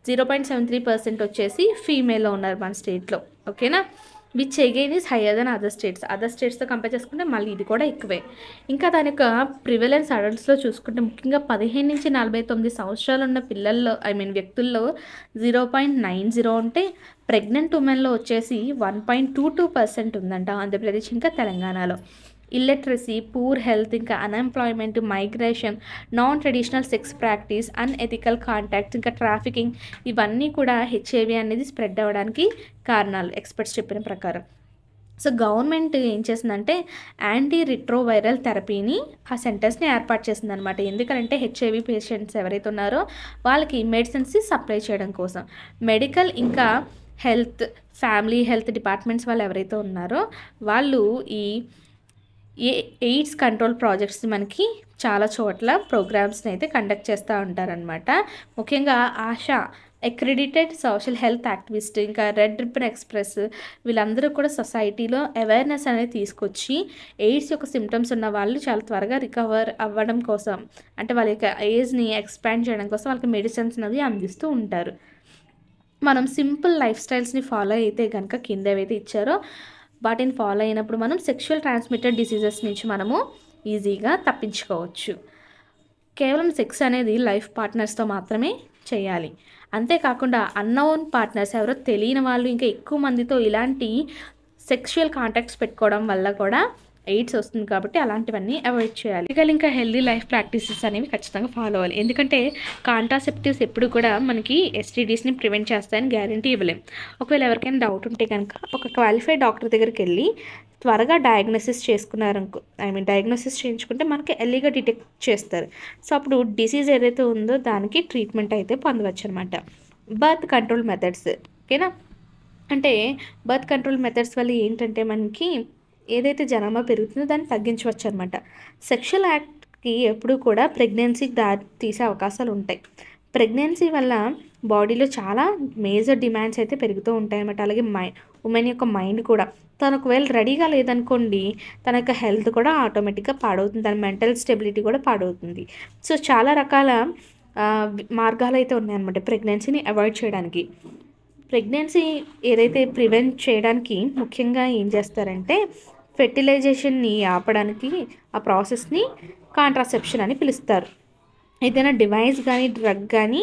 zero point seven three percent వచ్చేసి ఫీమేల్లో ఉన్నారు మన స్టేట్లో ఓకేనా which again is higher than other states other స్టేట్స్తో కంపేర్ చేసుకుంటే మళ్ళీ ఇది కూడా ఎక్కువే ఇంకా దాని యొక్క ప్రివెలెన్స్ అడల్ట్స్లో చూసుకుంటే ముఖ్యంగా పదిహేను నుంచి నలభై తొమ్మిది సంవత్సరాలు ఉన్న పిల్లల్లో ఐ మీన్ వ్యక్తుల్లో జీరో పాయింట్ నైన్ జీరో ఉంటే ప్రెగ్నెంట్ ఉమెన్లో వచ్చేసి one point two two percent ఉందంట ఆంధ్రప్రదేశ్ ఇంకా తెలంగాణలో ఇల్లెట్రసీ పూర్ హెల్త్ ఇంకా unemployment migration non traditional sex practice unethical contact ఇంకా ట్రాఫికింగ్ ఇవన్నీ కూడా హెచ్ఐవి అనేది స్ప్రెడ్ అవ్వడానికి కారణాలు ఎక్స్పర్ట్స్ చెప్పిన ప్రకారం సో గవర్నమెంట్ ఏం చేసిందంటే యాంటీ రిట్రోవైరల్ థెరపీని ఆ సెంటర్స్ని ఏర్పాటు చేసిందనమాట ఎందుకంటే హెచ్ఐవి పేషెంట్స్ ఎవరైతే ఉన్నారో వాళ్ళకి మెడిసిన్స్ సప్లై చేయడం కోసం మెడికల్ ఇంకా హెల్త్ ఫ్యామిలీ హెల్త్ డిపార్ట్మెంట్స్ వాళ్ళు ఎవరైతే ఉన్నారో వాళ్ళు ఈ ఎయిడ్స్ కంట్రోల్ ప్రాజెక్ట్స్ మనకి చాలా చోట్ల ప్రోగ్రామ్స్ని అయితే కండక్ట్ చేస్తూ ఉంటారనమాట ముఖ్యంగా ASHA accredited social health activist ఇంకా రెడ్ రిబ్బన్ ఎక్స్ప్రెస్ వీళ్ళందరూ కూడా సొసైటీలో అవేర్నెస్ అనేది తీసుకొచ్చి ఎయిడ్స్ యొక్క సిమ్టమ్స్ ఉన్న వాళ్ళు చాలా త్వరగా రికవర్ అవ్వడం కోసం అంటే వాళ్ళ యొక్క ఏజ్ని ఎక్స్పాండ్ చేయడం కోసం వాళ్ళకి మెడిసిన్స్ అవి అందిస్తూ ఉంటారు మనం సింపుల్ లైఫ్ స్టైల్స్ని ఫాలో అయితే కనుక కింద ఏవైతే ఇచ్చారో వాటిని ఫాలో అయినప్పుడు మనం సెక్షువల్ ట్రాన్స్మిటెడ్ డిసీజెస్ నుంచి మనము ఈజీగా తప్పించుకోవచ్చు కేవలం సెక్స్ అనేది లైఫ్ పార్ట్నర్స్తో మాత్రమే చేయాలి అంతేకాకుండా అన్నోన్ పార్ట్నర్స్ ఎవరో తెలియని వాళ్ళు ఇంకా ఎక్కువ మందితో ఇలాంటి సెక్షువల్ కాంటాక్ట్స్ పెట్టుకోవడం వల్ల కూడా ఎయిడ్స్ వస్తుంది కాబట్టి అలాంటివన్నీ అవాయిడ్ చేయాలి ఇక ఇంకా హెల్దీ లైఫ్ ప్రాక్టీసెస్ అనేవి ఖచ్చితంగా ఫాలో అవ్వాలి ఎందుకంటే కాంట్రాసెప్టివ్స్ ఎప్పుడు కూడా మనకి ఎస్టీడీస్ని ప్రివెంట్ చేస్తాయని గ్యారంటీ ఇవ్వలేం ఒకవేళ ఎవరికైనా డౌట్ ఉంటే కనుక ఒక క్వాలిఫైడ్ డాక్టర్ దగ్గరికి వెళ్ళి త్వరగా డయాగ్నోసిస్ చేసుకున్నారనుకో ఐ మీన్ డయాగ్నోసిస్ చేయించుకుంటే మనకి ఎర్లీగా డిటెక్ట్ చేస్తారు సో అప్పుడు డిసీజ్ ఏదైతే ఉందో దానికి ట్రీట్మెంట్ అయితే పొందవచ్చు అనమాట బర్త్ కంట్రోల్ మెథడ్స్ ఓకేనా అంటే బర్త్ కంట్రోల్ మెథడ్స్ వల్ల ఏంటంటే మనకి ఏదైతే జనాభా పెరుగుతుందో దాన్ని తగ్గించవచ్చు అనమాట సెక్షువల్ యాక్ట్కి ఎప్పుడూ కూడా ప్రెగ్నెన్సీకి దారి తీసే అవకాశాలు ఉంటాయి ప్రెగ్నెన్సీ వల్ల బాడీలో చాలా మేజర్ డిమాండ్స్ అయితే పెరుగుతూ ఉంటాయన్నమాట అలాగే మై ఉమెన్ యొక్క మైండ్ కూడా తన ఒకవేళ రెడీగా లేదనుకోండి తన యొక్క హెల్త్ కూడా ఆటోమేటిక్గా పాడవుతుంది తన మెంటల్ స్టెబిలిటీ కూడా పాడవుతుంది సో చాలా రకాల మార్గాలు అయితే ఉన్నాయన్నమాట ప్రెగ్నెన్సీని అవాయిడ్ చేయడానికి ప్రెగ్నెన్సీ ఏదైతే ప్రివెంట్ చేయడానికి ముఖ్యంగా ఏం చేస్తారంటే ఫెర్టిలైజేషన్ని ఆపడానికి ఆ ప్రాసెస్ని కాంట్రాసెప్షన్ అని పిలుస్తారు ఏదైనా డివైస్ కానీ డ్రగ్ కానీ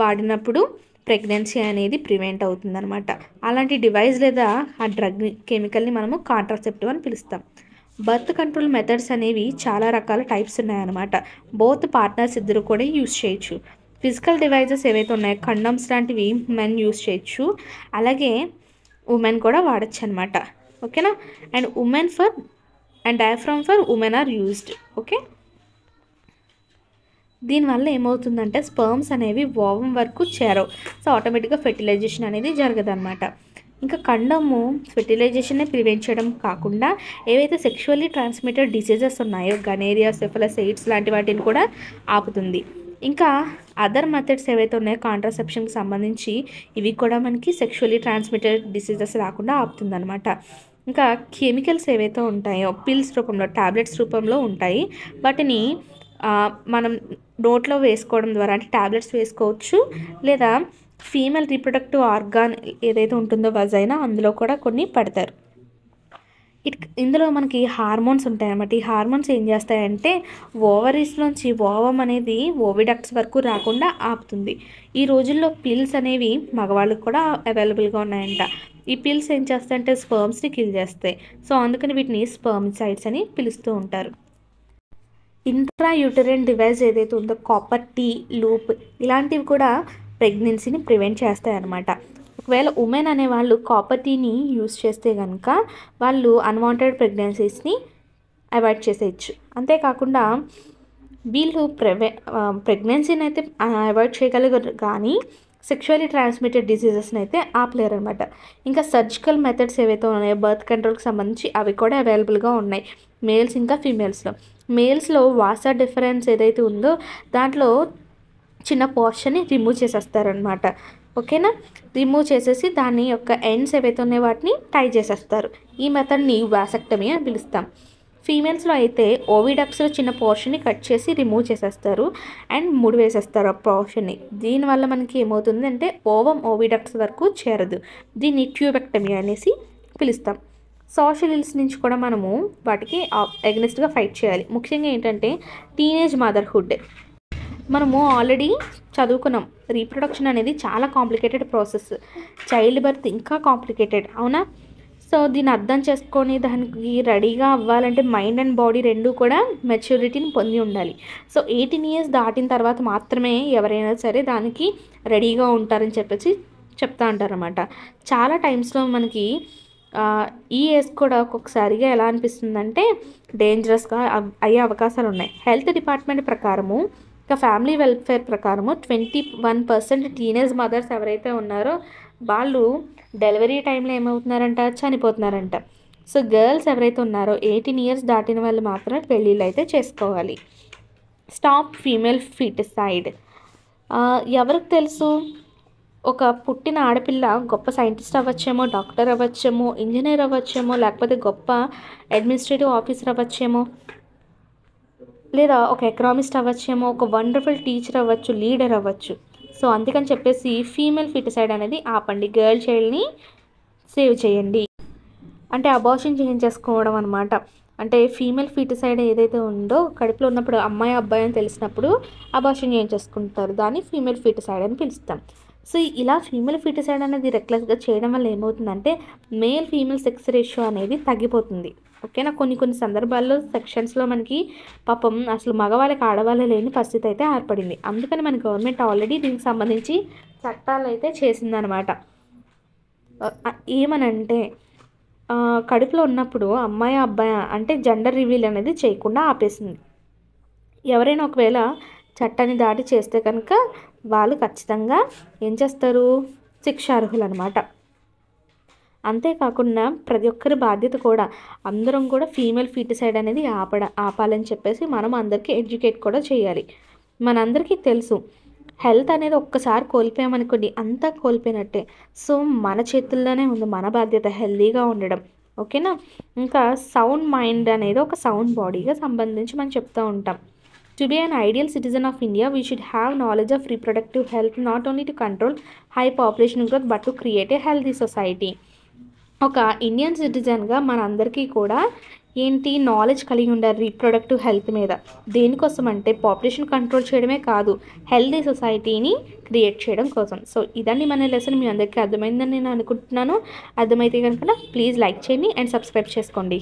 వాడినప్పుడు ప్రెగ్నెన్సీ అనేది ప్రివెంట్ అవుతుందన్నమాట అలాంటి డివైస్ లేదా ఆ డ్రగ్ కెమికల్ని మనము కాంట్రాసెప్టివ్ అని పిలుస్తాం బర్త్ కంట్రోల్ మెథడ్స్ అనేవి చాలా రకాల టైప్స్ ఉన్నాయన్నమాట బోత్ పార్ట్నర్స్ ఇద్దరు కూడా యూస్ చేయొచ్చు ఫిజికల్ డివైజెస్ ఏవైతే ఉన్నాయో కండమ్స్ లాంటివి మెన్ యూస్ చేయొచ్చు అలాగే ఉమెన్ కూడా వాడచ్చు అనమాట ఓకేనా and women for and diaphragm for women are used okay దీనివల్ల ఏమవుతుందంటే స్పర్మ్స్ అనేవి వావం వరకు చేరవు సో ఆటోమేటిక్గా ఫెర్టిలైజేషన్ అనేది జరగదనమాట ఇంకా కండము ఫెర్టిలైజేషన్ని ప్రివెంట్ చేయడం కాకుండా ఏవైతే సెక్షువల్లీ ట్రాన్స్మిటెడ్ డిసీజెస్ ఉన్నాయో గనేరియా సెఫలస్ ఎయిడ్స్ లాంటి వాటిని కూడా ఆపుతుంది ఇంకా అదర్ మెథడ్స్ ఏవైతే ఉన్నాయో కాంట్రాసెప్షన్కి సంబంధించి ఇవి కూడా మనకి సెక్షువల్లీ ట్రాన్స్మిటెడ్ డిసీజెస్ రాకుండా ఆపుతుందన్నమాట ఇంకా కెమికల్స్ ఏవైతే ఉంటాయో పిల్స్ రూపంలో ట్యాబ్లెట్స్ రూపంలో ఉంటాయి వాటిని మనం నోట్లో వేసుకోవడం ద్వారా అంటే ట్యాబ్లెట్స్ వేసుకోవచ్చు లేదా ఫీమేల్ రీప్రొడక్టివ్ ఆర్గాన్ ఏదైతే ఉంటుందో వజైనా అందులో కూడా కొన్ని పడతారు ఇట్ ఇందులో మనకి హార్మోన్స్ ఉంటాయన్నమాట ఈ హార్మోన్స్ ఏం చేస్తాయంటే నుంచి ఓవం అనేది ఓవిడక్ట్స్ వరకు రాకుండా ఆపుతుంది ఈ రోజుల్లో పిల్స్ అనేవి మగవాళ్ళకి కూడా అవైలబుల్గా ఉన్నాయంట ఈ పిల్స్ ఏం చేస్తాయంటే స్పర్మ్స్ని కిల్ చేస్తాయి సో అందుకని వీటిని సైడ్స్ అని పిలుస్తూ ఉంటారు ఇంట్రా యూటరైన్ డివైస్ ఏదైతే ఉందో కాపర్ టీ లూప్ ఇలాంటివి కూడా ప్రెగ్నెన్సీని ప్రివెంట్ చేస్తాయన్నమాట ఒకవేళ ఉమెన్ అనే వాళ్ళు కాపర్ టీని యూస్ చేస్తే కనుక వాళ్ళు అన్వాంటెడ్ ప్రెగ్నెన్సీస్ని అవాయిడ్ చేసేయచ్చు అంతేకాకుండా వీళ్ళు ప్రెవె ప్రెగ్నెన్సీని అయితే అవాయిడ్ చేయగలిగారు కానీ సెక్షువలీ ట్రాన్స్మిటెడ్ డిసీజెస్ని అయితే ఆపలేరు అనమాట ఇంకా సర్జికల్ మెథడ్స్ ఏవైతే ఉన్నాయో బర్త్ కంట్రోల్కి సంబంధించి అవి కూడా అవైలబుల్గా ఉన్నాయి మేల్స్ ఇంకా ఫీమేల్స్లో మేల్స్లో వాసా డిఫరెన్స్ ఏదైతే ఉందో దాంట్లో చిన్న పోర్షన్ని రిమూవ్ చేసేస్తారనమాట ఓకేనా రిమూవ్ చేసేసి దాని యొక్క ఎండ్స్ ఏవైతే ఉన్నాయో వాటిని టై చేసేస్తారు ఈ మెథడ్ని వాసక్టమి అని పిలుస్తాం ఫీమేల్స్లో అయితే ఓవిడక్స్లో చిన్న పోర్షన్ని కట్ చేసి రిమూవ్ చేసేస్తారు అండ్ ముడి వేసేస్తారు ఆ పోర్షన్ని దీనివల్ల మనకి ఏమవుతుందంటే ఓవం ఓవిడక్స్ వరకు చేరదు దీన్ని ట్యూబెక్టమీ అనేసి పిలుస్తాం సోషల్ హిల్స్ నుంచి కూడా మనము వాటికి ఎగ్నెస్ట్గా ఫైట్ చేయాలి ముఖ్యంగా ఏంటంటే టీనేజ్ మదర్హుడ్ మనము ఆల్రెడీ చదువుకున్నాం రీప్రొడక్షన్ అనేది చాలా కాంప్లికేటెడ్ ప్రాసెస్ చైల్డ్ బర్త్ ఇంకా కాంప్లికేటెడ్ అవునా సో దీన్ని అర్థం చేసుకొని దానికి రెడీగా అవ్వాలంటే మైండ్ అండ్ బాడీ రెండు కూడా మెచ్యూరిటీని పొంది ఉండాలి సో ఎయిటీన్ ఇయర్స్ దాటిన తర్వాత మాత్రమే ఎవరైనా సరే దానికి రెడీగా ఉంటారని చెప్పేసి చెప్తా ఉంటారన్నమాట చాలా టైమ్స్లో మనకి ఈ ఏజ్ కూడా ఒక్కొక్కసారిగా ఎలా అనిపిస్తుందంటే డేంజరస్గా అయ్యే అవకాశాలు ఉన్నాయి హెల్త్ డిపార్ట్మెంట్ ప్రకారము ఇక ఫ్యామిలీ వెల్ఫేర్ ప్రకారము twenty one percent teenage mothers ఎవరైతే ఉన్నారో వాళ్ళు డెలివరీ టైంలో ఏమవుతున్నారంట చనిపోతున్నారంట సో గర్ల్స్ ఎవరైతే ఉన్నారో ఎయిటీన్ ఇయర్స్ దాటిన వాళ్ళు మాత్రమే పెళ్ళిళ్ళు అయితే చేసుకోవాలి స్టాప్ ఫీమేల్ సైడ్ ఎవరికి తెలుసు ఒక పుట్టిన ఆడపిల్ల గొప్ప సైంటిస్ట్ అవ్వచ్చేమో డాక్టర్ అవ్వచ్చేమో ఇంజనీర్ అవ్వచ్చేమో లేకపోతే గొప్ప అడ్మినిస్ట్రేటివ్ ఆఫీసర్ అవ్వచ్చేమో లేదా ఒక ఎకనామిస్ట్ అవ్వచ్చేమో ఒక వండర్ఫుల్ టీచర్ అవ్వచ్చు లీడర్ అవ్వచ్చు సో అందుకని చెప్పేసి ఫీమేల్ ఫిటిసైడ్ అనేది ఆపండి గర్ల్ చైల్డ్ని సేవ్ చేయండి అంటే అబార్షన్ చేయించేసుకోవడం అనమాట అంటే ఫీమేల్ ఫిటిసైడ్ ఏదైతే ఉందో కడుపులో ఉన్నప్పుడు అమ్మాయి అబ్బాయి అని తెలిసినప్పుడు అబార్షన్ చేయించేసుకుంటారు దాన్ని ఫీమేల్ ఫిటిసైడ్ అని పిలుస్తాం సో ఇలా ఫీమేల్ ఫిటిసైడ్ అనేది రెక్లెస్గా చేయడం వల్ల ఏమవుతుందంటే మేల్ ఫీమేల్ సెక్స్ రేషియో అనేది తగ్గిపోతుంది ఓకేనా కొన్ని కొన్ని సందర్భాల్లో సెక్షన్స్లో మనకి పాపం అసలు మగవాళ్ళకి ఆడవాళ్ళు లేని పరిస్థితి అయితే ఏర్పడింది అందుకని మన గవర్నమెంట్ ఆల్రెడీ దీనికి సంబంధించి చట్టాలు అయితే చేసిందనమాట ఏమనంటే కడుపులో ఉన్నప్పుడు అమ్మాయి అబ్బాయి అంటే జెండర్ రివీల్ అనేది చేయకుండా ఆపేసింది ఎవరైనా ఒకవేళ చట్టాన్ని దాటి చేస్తే కనుక వాళ్ళు ఖచ్చితంగా ఏం చేస్తారు శిక్షార్హులు అనమాట అంతేకాకుండా ప్రతి ఒక్కరి బాధ్యత కూడా అందరం కూడా ఫీమేల్ సైడ్ అనేది ఆపడ ఆపాలని చెప్పేసి మనం అందరికీ ఎడ్యుకేట్ కూడా చేయాలి మనందరికీ తెలుసు హెల్త్ అనేది ఒక్కసారి కోల్పోయామనుకోండి అంతా కోల్పోయినట్టే సో మన చేతుల్లోనే ఉంది మన బాధ్యత హెల్తీగా ఉండడం ఓకేనా ఇంకా సౌండ్ మైండ్ అనేది ఒక సౌండ్ బాడీగా సంబంధించి మనం చెప్తూ ఉంటాం to be an ideal citizen of India we should have knowledge of reproductive health not only to control high population growth but to create a healthy society ఒక ఇండియన్ సిటిజన్గా మనందరికీ కూడా ఏంటి నాలెడ్జ్ కలిగి ఉండాలి రీప్రొడక్టివ్ హెల్త్ మీద దేనికోసం అంటే పాపులేషన్ కంట్రోల్ చేయడమే కాదు హెల్దీ సొసైటీని క్రియేట్ చేయడం కోసం సో ఇదండి మన లెసన్ మీ అందరికీ అర్థమైందని నేను అనుకుంటున్నాను అర్థమైతే కనుక ప్లీజ్ లైక్ చేయండి అండ్ సబ్స్క్రైబ్ చేసుకోండి